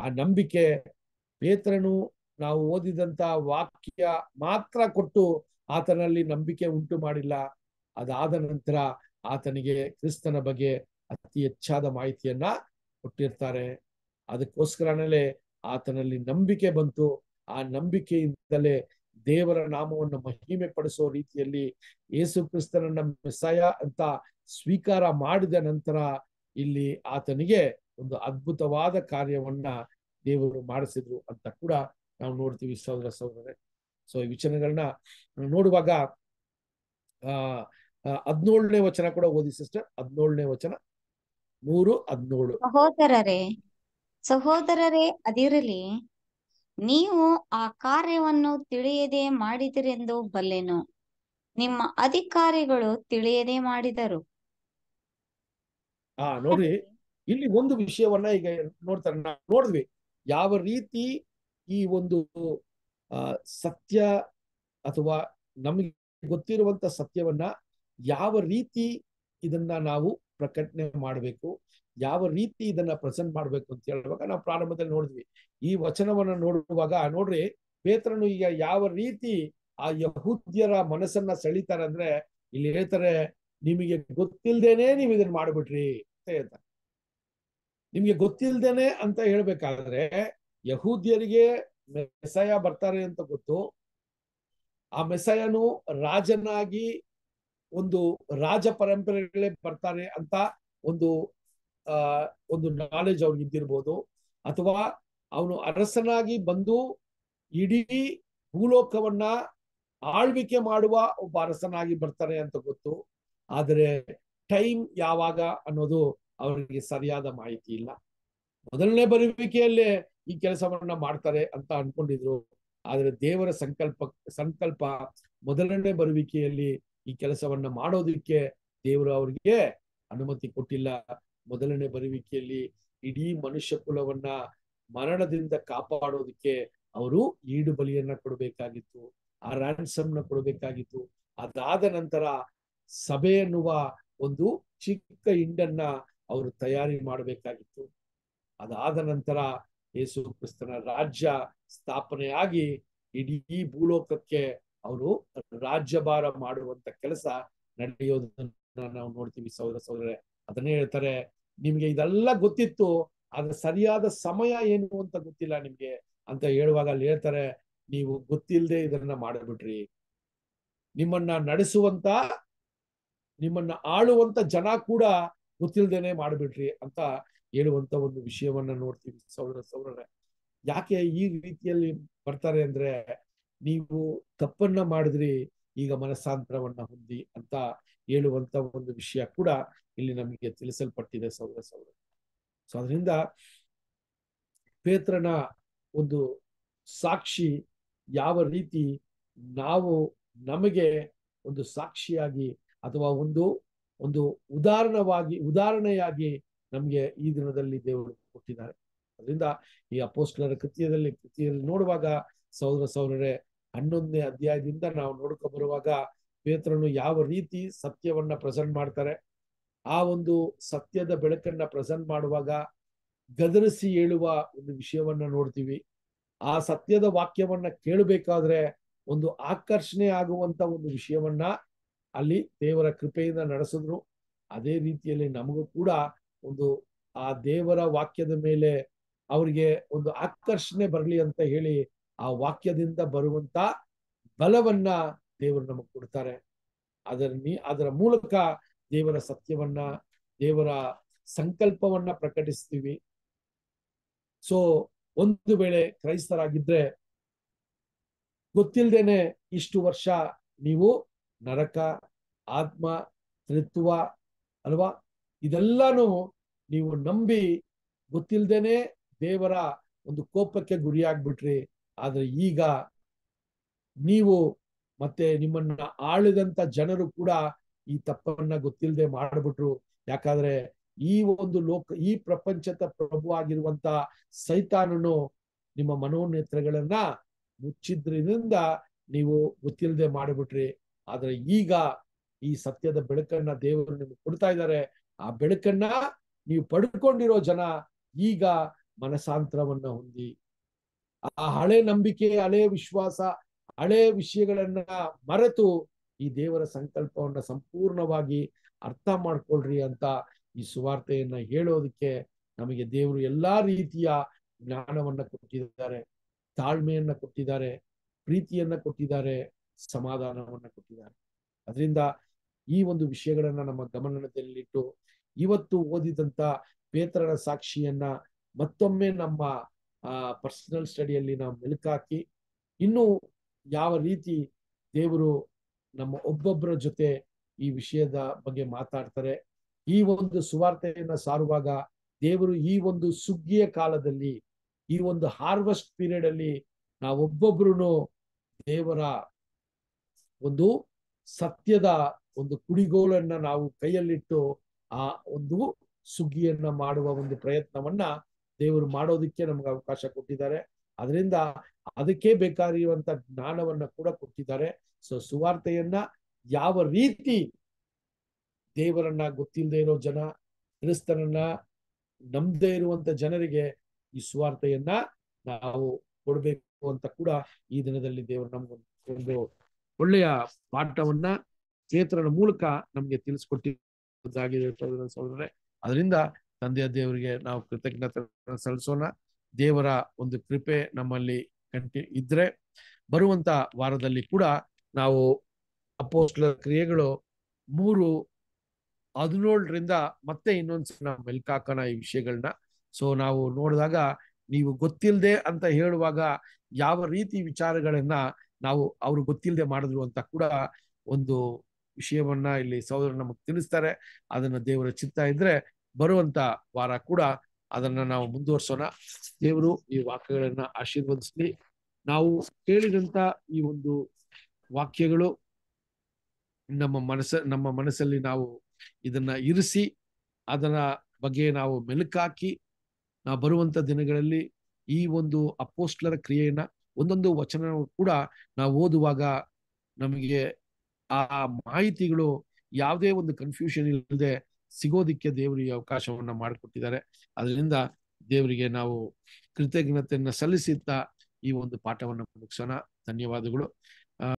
S1: ಆ ನಂಬಿಕೆ ಪೇತ್ರನು ನಾವು ಓದಿದಂತ ವಾಕ್ಯ ಮಾತ್ರ ಕೊಟ್ಟು ಆತನಲ್ಲಿ ನಂಬಿಕೆ ಉಂಟು ಮಾಡಿಲ್ಲ ಅದಾದ ನಂತರ ಆತನಿಗೆ ಕ್ರಿಸ್ತನ ಬಗ್ಗೆ ಅತಿ ಹೆಚ್ಚಾದ ಮಾಹಿತಿಯನ್ನ ಕೊಟ್ಟಿರ್ತಾರೆ ಅದಕ್ಕೋಸ್ಕರನೇ ಆತನಲ್ಲಿ ನಂಬಿಕೆ ಬಂತು ಆ ನಂಬಿಕೆಯಿಂದಲೇ ದೇವರ ನಾಮವನ್ನು ಮಹಿಮೆ ಪಡಿಸೋ ರೀತಿಯಲ್ಲಿ ಯೇಸು ಕ್ರಿಸ್ತನನ್ನ ಮೆಸಾಯ ಅಂತ ಸ್ವೀಕಾರ ಮಾಡಿದ ನಂತರ ಇಲ್ಲಿ ಆತನಿಗೆ ಒಂದು ಅದ್ಭುತವಾದ ಕಾರ್ಯವನ್ನ ದೇವರು ಮಾಡಿಸಿದ್ರು ಅಂತ ಕೂಡ ನಾವು ನೋಡ್ತೀವಿ ಸಹೋದರ ಸಹೋದರ ಸೊ ಈ ವಿಚಾರಗಳನ್ನ ನೋಡುವಾಗ ಆ ಹದಿನೇಳನೇ ವಚನ ಕೂಡ ಓದಿ ಸಿಸ್ಟರ್ ಹದಿನೇಳನೇ ವಚನ ಮೂರು ಹದಿನೇಳು
S2: ಸಹೋದರರೇ ಸಹೋದರರೇ ಅದಿರಲಿ ನೀವು ಆ ಕಾರ್ಯವನ್ನು ತಿಳಿಯದೆ ಮಾಡಿದಿರೆಂದು ಬಲ್ಲೆನು ನಿಮ್ಮ ಅಧಿಕಾರಿಗಳು ತಿಳಿಯದೆ ಮಾಡಿದರು
S1: ಆ ನೋಡಿ ಇಲ್ಲಿ ಒಂದು ವಿಷಯವನ್ನ ಈಗ ನೋಡ್ತಾರೆ ನೋಡಿದ್ವಿ ಯಾವ ರೀತಿ ಈ ಒಂದು ಸತ್ಯ ಅಥವಾ ನಮಗೆ ಗೊತ್ತಿರುವಂತ ಸತ್ಯವನ್ನ ಯಾವ ರೀತಿ ಇದನ್ನ ನಾವು ಪ್ರಕಟಣೆ ಮಾಡಬೇಕು ಯಾವ ರೀತಿ ಇದನ್ನ ಪ್ರೆಸೆಂಟ್ ಮಾಡಬೇಕು ಅಂತ ಹೇಳುವಾಗ ನಾವು ಪ್ರಾರಂಭದಲ್ಲಿ ನೋಡಿದ್ವಿ ಈ ವಚನವನ್ನ ನೋಡುವಾಗ ನೋಡ್ರಿ ಪೇತ್ರನು ಈಗ ಯಾವ ರೀತಿ ಆ ಯಹೂದ್ಯರ ಮನಸ್ಸನ್ನ ಸೆಳಿತಾರೆ ಅಂದ್ರೆ ಇಲ್ಲಿ ಹೇಳ್ತಾರೆ ನಿಮಗೆ ಗೊತ್ತಿಲ್ದೇನೆ ನೀವು ಇದನ್ನ ಮಾಡ್ಬಿಟ್ರಿ ಅಂತ ಹೇಳ್ತಾರೆ ನಿಮ್ಗೆ ಗೊತ್ತಿಲ್ದೇನೆ ಅಂತ ಹೇಳ್ಬೇಕಾದ್ರೆ ಯಹೂದ್ಯರಿಗೆ ಮೆಸಯ ಬರ್ತಾರೆ ಅಂತ ಗೊತ್ತು ಆ ಮೆಸಯನು ರಾಜನಾಗಿ ಒಂದು ರಾಜ ಪರಂಪರೆಗಳೇ ಬರ್ತಾರೆ ಅಂತ ಒಂದು ಆ ಒಂದು ನಾಲೆಜ್ ಅವ್ರಿಗೆ ಇದ್ದಿರ್ಬೋದು ಅಥವಾ ಅವನು ಅರಸನಾಗಿ ಬಂದು ಇಡೀ ಭೂಲೋಕವನ್ನ ಆಳ್ವಿಕೆ ಮಾಡುವ ಒಬ್ಬ ಅರಸನಾಗಿ ಬರ್ತಾನೆ ಅಂತ ಗೊತ್ತು ಆದರೆ ಟೈಮ್ ಯಾವಾಗ ಅನ್ನೋದು ಅವರಿಗೆ ಸರಿಯಾದ ಮಾಹಿತಿ ಇಲ್ಲ ಮೊದಲನೇ ಬರುವಿಕೆಯಲ್ಲೇ ಈ ಕೆಲಸವನ್ನ ಮಾಡ್ತಾರೆ ಅಂತ ಅನ್ಕೊಂಡಿದ್ರು ಆದ್ರೆ ದೇವರ ಸಂಕಲ್ಪ ಸಂಕಲ್ಪ ಮೊದಲನೇ ಬರುವಿಕೆಯಲ್ಲಿ ಈ ಕೆಲಸವನ್ನ ಮಾಡೋದಕ್ಕೆ ದೇವರು ಅವರಿಗೆ ಅನುಮತಿ ಕೊಟ್ಟಿಲ್ಲ ಮೊದಲನೇ ಬರುವಿಕೆಯಲ್ಲಿ ಇಡೀ ಮನುಷ್ಯ ಕುಲವನ್ನ ಮರಣದಿಂದ ಕಾಪಾಡೋದಕ್ಕೆ ಅವರು ಈಡು ಬಲಿಯನ್ನ ಕೊಡಬೇಕಾಗಿತ್ತು ಆ ನ ಕೊಡಬೇಕಾಗಿತ್ತು ಅದಾದ ನಂತರ ಸಭೆ ಎನ್ನುವ ಒಂದು ಚಿಕ್ಕ ಹಿಂಡನ್ನ ಅವರು ತಯಾರಿ ಮಾಡಬೇಕಾಗಿತ್ತು ಅದಾದ ನಂತರ ಯೇಸು ಕ್ರಿಸ್ತನ ರಾಜ್ಯ ಸ್ಥಾಪನೆಯಾಗಿ ಇಡೀ ಭೂಲೋಕಕ್ಕೆ ಅವರು ರಾಜ್ಯಭಾರ ಮಾಡುವಂತ ಕೆಲಸ ನಡೆಯೋದನ್ನ ನಾವು ನೋಡ್ತೀವಿ ಸಹೋದರ ಸಹೋದರೇ ಅದನ್ನೇ ಹೇಳ್ತಾರೆ ನಿಮ್ಗೆ ಇದೆಲ್ಲ ಗೊತ್ತಿತ್ತು ಆದ್ರೆ ಸರಿಯಾದ ಸಮಯ ಏನು ಅಂತ ಗೊತ್ತಿಲ್ಲ ನಿಮ್ಗೆ ಅಂತ ಹೇಳುವಾಗ ಅಲ್ಲಿ ಹೇಳ್ತಾರೆ ನೀವು ಗೊತ್ತಿಲ್ಲದೆ ಇದನ್ನ ಮಾಡಿಬಿಟ್ರಿ ನಿಮ್ಮನ್ನ ನಡೆಸುವಂತ ನಿಮ್ಮನ್ನ ಆಳುವಂತ ಜನ ಕೂಡ ಗೊತ್ತಿಲ್ದೇನೆ ಮಾಡಿಬಿಟ್ರಿ ಅಂತ ಹೇಳುವಂತ ಒಂದು ವಿಷಯವನ್ನ ನೋಡ್ತೀವಿ ಸೌರ ಸೌರರೆ ಯಾಕೆ ಈ ರೀತಿಯಲ್ಲಿ ಬರ್ತಾರೆ ಅಂದ್ರೆ ನೀವು ತಪ್ಪನ್ನ ಮಾಡಿದ್ರಿ ಈಗ ಮನಸ್ಸಾಂತರವನ್ನ ಹೊಂದಿ ಅಂತ ಹೇಳುವಂತ ಒಂದು ವಿಷಯ ಕೂಡ ಇಲ್ಲಿ ನಮಗೆ ತಿಳಿಸಲ್ಪಟ್ಟಿದೆ ಸೌರ ಸೌರ ಸೊ ಅದರಿಂದ ಪೇತ್ರನ ಒಂದು ಸಾಕ್ಷಿ ಯಾವ ರೀತಿ ನಾವು ನಮಗೆ ಒಂದು ಸಾಕ್ಷಿಯಾಗಿ ಅಥವಾ ಒಂದು ಒಂದು ಉದಾಹರಣವಾಗಿ ಉದಾಹರಣೆಯಾಗಿ ನಮ್ಗೆ ಈ ದಿನದಲ್ಲಿ ದೇವರು ಕೊಟ್ಟಿದ್ದಾರೆ ಅದರಿಂದ ಈ ಅಪೋಸ್ಟಲರ ಕೃತಿಯದಲ್ಲಿ ಕೃತಿಯಲ್ಲಿ ನೋಡುವಾಗ ಸಹೋದರ ಸಹೋದರರೇ ಹನ್ನೊಂದನೇ ಅಧ್ಯಾಯದಿಂದ ನಾವು ನೋಡ್ಕೊ ಬರುವಾಗ ಪೇತ್ರನು ಯಾವ ರೀತಿ ಸತ್ಯವನ್ನ ಪ್ರೆಸೆಂಟ್ ಮಾಡ್ತಾರೆ ಆ ಒಂದು ಸತ್ಯದ ಬೆಳಕನ್ನ ಪ್ರೆಸೆಂಟ್ ಮಾಡುವಾಗ ಗದರಿಸಿ ಹೇಳುವ ಒಂದು ವಿಷಯವನ್ನ ನೋಡ್ತೀವಿ ಆ ಸತ್ಯದ ವಾಕ್ಯವನ್ನ ಕೇಳಬೇಕಾದ್ರೆ ಒಂದು ಆಕರ್ಷಣೆ ಆಗುವಂತ ಒಂದು ವಿಷಯವನ್ನ ಅಲ್ಲಿ ದೇವರ ಕೃಪೆಯಿಂದ ನಡೆಸಿದ್ರು ಅದೇ ರೀತಿಯಲ್ಲಿ ನಮಗೂ ಕೂಡ ಒಂದು ಆ ದೇವರ ವಾಕ್ಯದ ಮೇಲೆ ಅವರಿಗೆ ಒಂದು ಆಕರ್ಷಣೆ ಬರಲಿ ಅಂತ ಹೇಳಿ ಆ ವಾಕ್ಯದಿಂದ ಬರುವಂತ ಬಲವನ್ನ ದೇವರು ನಮಗೆ ಕೊಡ್ತಾರೆ ಅದರ ಅದರ ಮೂಲಕ ದೇವರ ಸತ್ಯವನ್ನ ದೇವರ ಸಂಕಲ್ಪವನ್ನ ಪ್ರಕಟಿಸ್ತೀವಿ ಸೊ ಒಂದು ವೇಳೆ ಕ್ರೈಸ್ತರಾಗಿದ್ರೆ ಗೊತ್ತಿಲ್ಲದೇನೆ ಇಷ್ಟು ವರ್ಷ ನೀವು ನರಕ ಆತ್ಮ ತ್ರಿತ್ವ ಅಲ್ವಾ ಇದೆಲ್ಲಾನು ನೀವು ನಂಬಿ ಗೊತ್ತಿಲ್ಲದೇನೆ ದೇವರ ಒಂದು ಕೋಪಕ್ಕೆ ಗುರಿಯಾಗ್ಬಿಟ್ರಿ ಆದರೆ ಈಗ ನೀವು ಮತ್ತೆ ನಿಮ್ಮನ್ನ ಆಳಿದಂತ ಜನರು ಕೂಡ ಈ ತಪ್ಪನ್ನ ಗೊತ್ತಿಲ್ಲದೆ ಮಾಡಿಬಿಟ್ರು ಯಾಕಂದ್ರೆ ಈ ಒಂದು ಲೋಕ ಈ ಪ್ರಪಂಚದ ಆಗಿರುವಂತ ಸೈತಾನನು ನಿಮ್ಮ ಮನೋನೇತ್ರಗಳನ್ನ ಮುಚ್ಚಿದ್ರಿಂದ ನೀವು ಗೊತ್ತಿಲ್ಲದೆ ಮಾಡಿಬಿಟ್ರಿ ಆದ್ರೆ ಈಗ ಈ ಸತ್ಯದ ಬೆಳಕನ್ನ ದೇವರು ನಿಮ್ಗೆ ಕೊಡ್ತಾ ಇದ್ದಾರೆ ಆ ಬೆಳಕನ್ನ ನೀವು ಪಡ್ಕೊಂಡಿರೋ ಜನ ಈಗ ಮನಸಾಂತರವನ್ನ ಹೊಂದಿ ಆ ಹಳೆ ನಂಬಿಕೆ ಹಳೆ ವಿಶ್ವಾಸ ಹಳೆ ವಿಷಯಗಳನ್ನ ಮರೆತು ಈ ದೇವರ ಸಂಕಲ್ಪವನ್ನ ಸಂಪೂರ್ಣವಾಗಿ ಅರ್ಥ ಮಾಡ್ಕೊಳ್ರಿ ಅಂತ ಈ ಸುವಾರ್ತೆಯನ್ನ ಹೇಳೋದಕ್ಕೆ ನಮಗೆ ದೇವರು ಎಲ್ಲಾ ರೀತಿಯ ಜ್ಞಾನವನ್ನ ಕೊಟ್ಟಿದ್ದಾರೆ ತಾಳ್ಮೆಯನ್ನ ಕೊಟ್ಟಿದ್ದಾರೆ ಪ್ರೀತಿಯನ್ನ ಕೊಟ್ಟಿದ್ದಾರೆ ಸಮಾಧಾನವನ್ನ ಕೊಟ್ಟಿದ್ದಾರೆ ಅದರಿಂದ ಈ ಒಂದು ವಿಷಯಗಳನ್ನ ನಮ್ಮ ಗಮನದಲ್ಲಿಟ್ಟು ಇವತ್ತು ಓದಿದಂತ ಪೇತ್ರರ ಸಾಕ್ಷಿಯನ್ನ ಮತ್ತೊಮ್ಮೆ ನಮ್ಮ ಆ ಪರ್ಸನಲ್ ಸ್ಟಡಿಯಲ್ಲಿ ನಾವು ಮೆಲುಕಾಕಿ ಇನ್ನೂ ಯಾವ ರೀತಿ ದೇವರು ನಮ್ಮ ಒಬ್ಬೊಬ್ಬರ ಜೊತೆ ಈ ವಿಷಯದ ಬಗ್ಗೆ ಮಾತಾಡ್ತಾರೆ ಈ ಒಂದು ಸುವಾರ್ತೆಯನ್ನ ಸಾರುವಾಗ ದೇವರು ಈ ಒಂದು ಸುಗ್ಗಿಯ ಕಾಲದಲ್ಲಿ ಈ ಒಂದು ಹಾರ್ವೆಸ್ಟ್ ಪೀರಿಯಡ್ ಅಲ್ಲಿ ನಾವೊಬ್ಬೊಬ್ರು ದೇವರ ಒಂದು ಸತ್ಯದ ಒಂದು ಕುಡಿಗೋಲನ್ನ ನಾವು ಕೈಯಲ್ಲಿಟ್ಟು ಆ ಒಂದು ಸುಗ್ಗಿಯನ್ನ ಮಾಡುವ ಒಂದು ಪ್ರಯತ್ನವನ್ನ ದೇವರು ಮಾಡೋದಿಕ್ಕೆ ನಮ್ಗೆ ಅವಕಾಶ ಕೊಟ್ಟಿದ್ದಾರೆ ಅದರಿಂದ ಅದಕ್ಕೆ ಬೇಕಾಗಿರುವಂತ ಜ್ಞಾನವನ್ನ ಕೂಡ ಕೊಟ್ಟಿದ್ದಾರೆ ಸೊ ಸುವಾರ್ತೆಯನ್ನ ಯಾವ ರೀತಿ ದೇವರನ್ನ ಗೊತ್ತಿಲ್ಲದೆ ಇರೋ ಜನ ಕ್ರಿಸ್ತನನ್ನ ನಂಬದೇ ಇರುವಂತ ಜನರಿಗೆ ಈ ಸುವಾರ್ತೆಯನ್ನ ನಾವು ಕೊಡ್ಬೇಕು ಅಂತ ಕೂಡ ಈ ದಿನದಲ್ಲಿ ದೇವರು ನಮ್ಗೊಂದು ಒಳ್ಳೆಯ ಪಾಠವನ್ನ ಕ್ಷೇತ್ರದ ಮೂಲಕ ನಮ್ಗೆ ಸಹೋದರ ಅದರಿಂದ ತಂದೆಯ ದೇವರಿಗೆ ನಾವು ಕೃತಜ್ಞತೆ ಸಲ್ಲಿಸೋಣ ದೇವರ ಒಂದು ಕೃಪೆ ನಮ್ಮಲ್ಲಿ ಕಂಟಿ ಇದ್ರೆ ಬರುವಂತ ವಾರದಲ್ಲಿ ಕೂಡ ನಾವು ಅಪೋಸ್ಟ್ಲ ಕ್ರಿಯೆಗಳು ಮೂರು ಹದಿನೇಳರಿಂದ ಮತ್ತೆ ಇನ್ನೊಂದ್ಸಲ ಮೆಲ್ಕಾಕೋಣ ಈ ವಿಷಯಗಳನ್ನ ಸೊ ನಾವು ನೋಡಿದಾಗ ನೀವು ಗೊತ್ತಿಲ್ಲದೆ ಅಂತ ಹೇಳುವಾಗ ಯಾವ ರೀತಿ ವಿಚಾರಗಳನ್ನ ನಾವು ಅವ್ರು ಗೊತ್ತಿಲ್ಲದೆ ಮಾಡಿದ್ರು ಅಂತ ಕೂಡ ಒಂದು ವಿಷಯವನ್ನ ಇಲ್ಲಿ ಸಹೋದರ ನಮಗ್ ತಿಳಿಸ್ತಾರೆ ಅದನ್ನ ದೇವರ ಚಿತ್ತ ಇದ್ರೆ ಬರುವಂತ ವಾರ ಕೂಡ ಅದನ್ನ ನಾವು ಮುಂದುವರ್ಸೋಣ ದೇವರು ಈ ವಾಕ್ಯಗಳನ್ನ ಆಶೀರ್ವದಿಸ್ಲಿ ನಾವು ಕೇಳಿದಂತ ಈ ಒಂದು ವಾಕ್ಯಗಳು ನಮ್ಮ ಮನಸ್ಸ ನಮ್ಮ ಮನಸ್ಸಲ್ಲಿ ನಾವು ಇದನ್ನ ಇರಿಸಿ ಅದರ ಬಗ್ಗೆ ನಾವು ಮೆಲುಕಾಕಿ ನಾವು ಬರುವಂತ ದಿನಗಳಲ್ಲಿ ಈ ಒಂದು ಅಪೋಸ್ಟ್ಲರ ಕ್ರಿಯೆಯನ್ನ ಒಂದೊಂದು ವಚನ ಕೂಡ ನಾವು ಓದುವಾಗ ನಮಗೆ ಆ ಮಾಹಿತಿಗಳು ಯಾವುದೇ ಒಂದು ಕನ್ಫ್ಯೂಷನ್ ಇಲ್ಲದೆ ಸಿಗೋದಿಕ್ಕೆ ದೇವರಿಗೆ ಅವಕಾಶವನ್ನ ಮಾಡಿಕೊಟ್ಟಿದ್ದಾರೆ ಅದರಿಂದ ದೇವರಿಗೆ ನಾವು ಕೃತಜ್ಞತೆಯನ್ನ ಸಲ್ಲಿಸುತ್ತಾ ಈ ಒಂದು ಪಾಠವನ್ನು ಮುಗಿಸೋಣ ಧನ್ಯವಾದಗಳು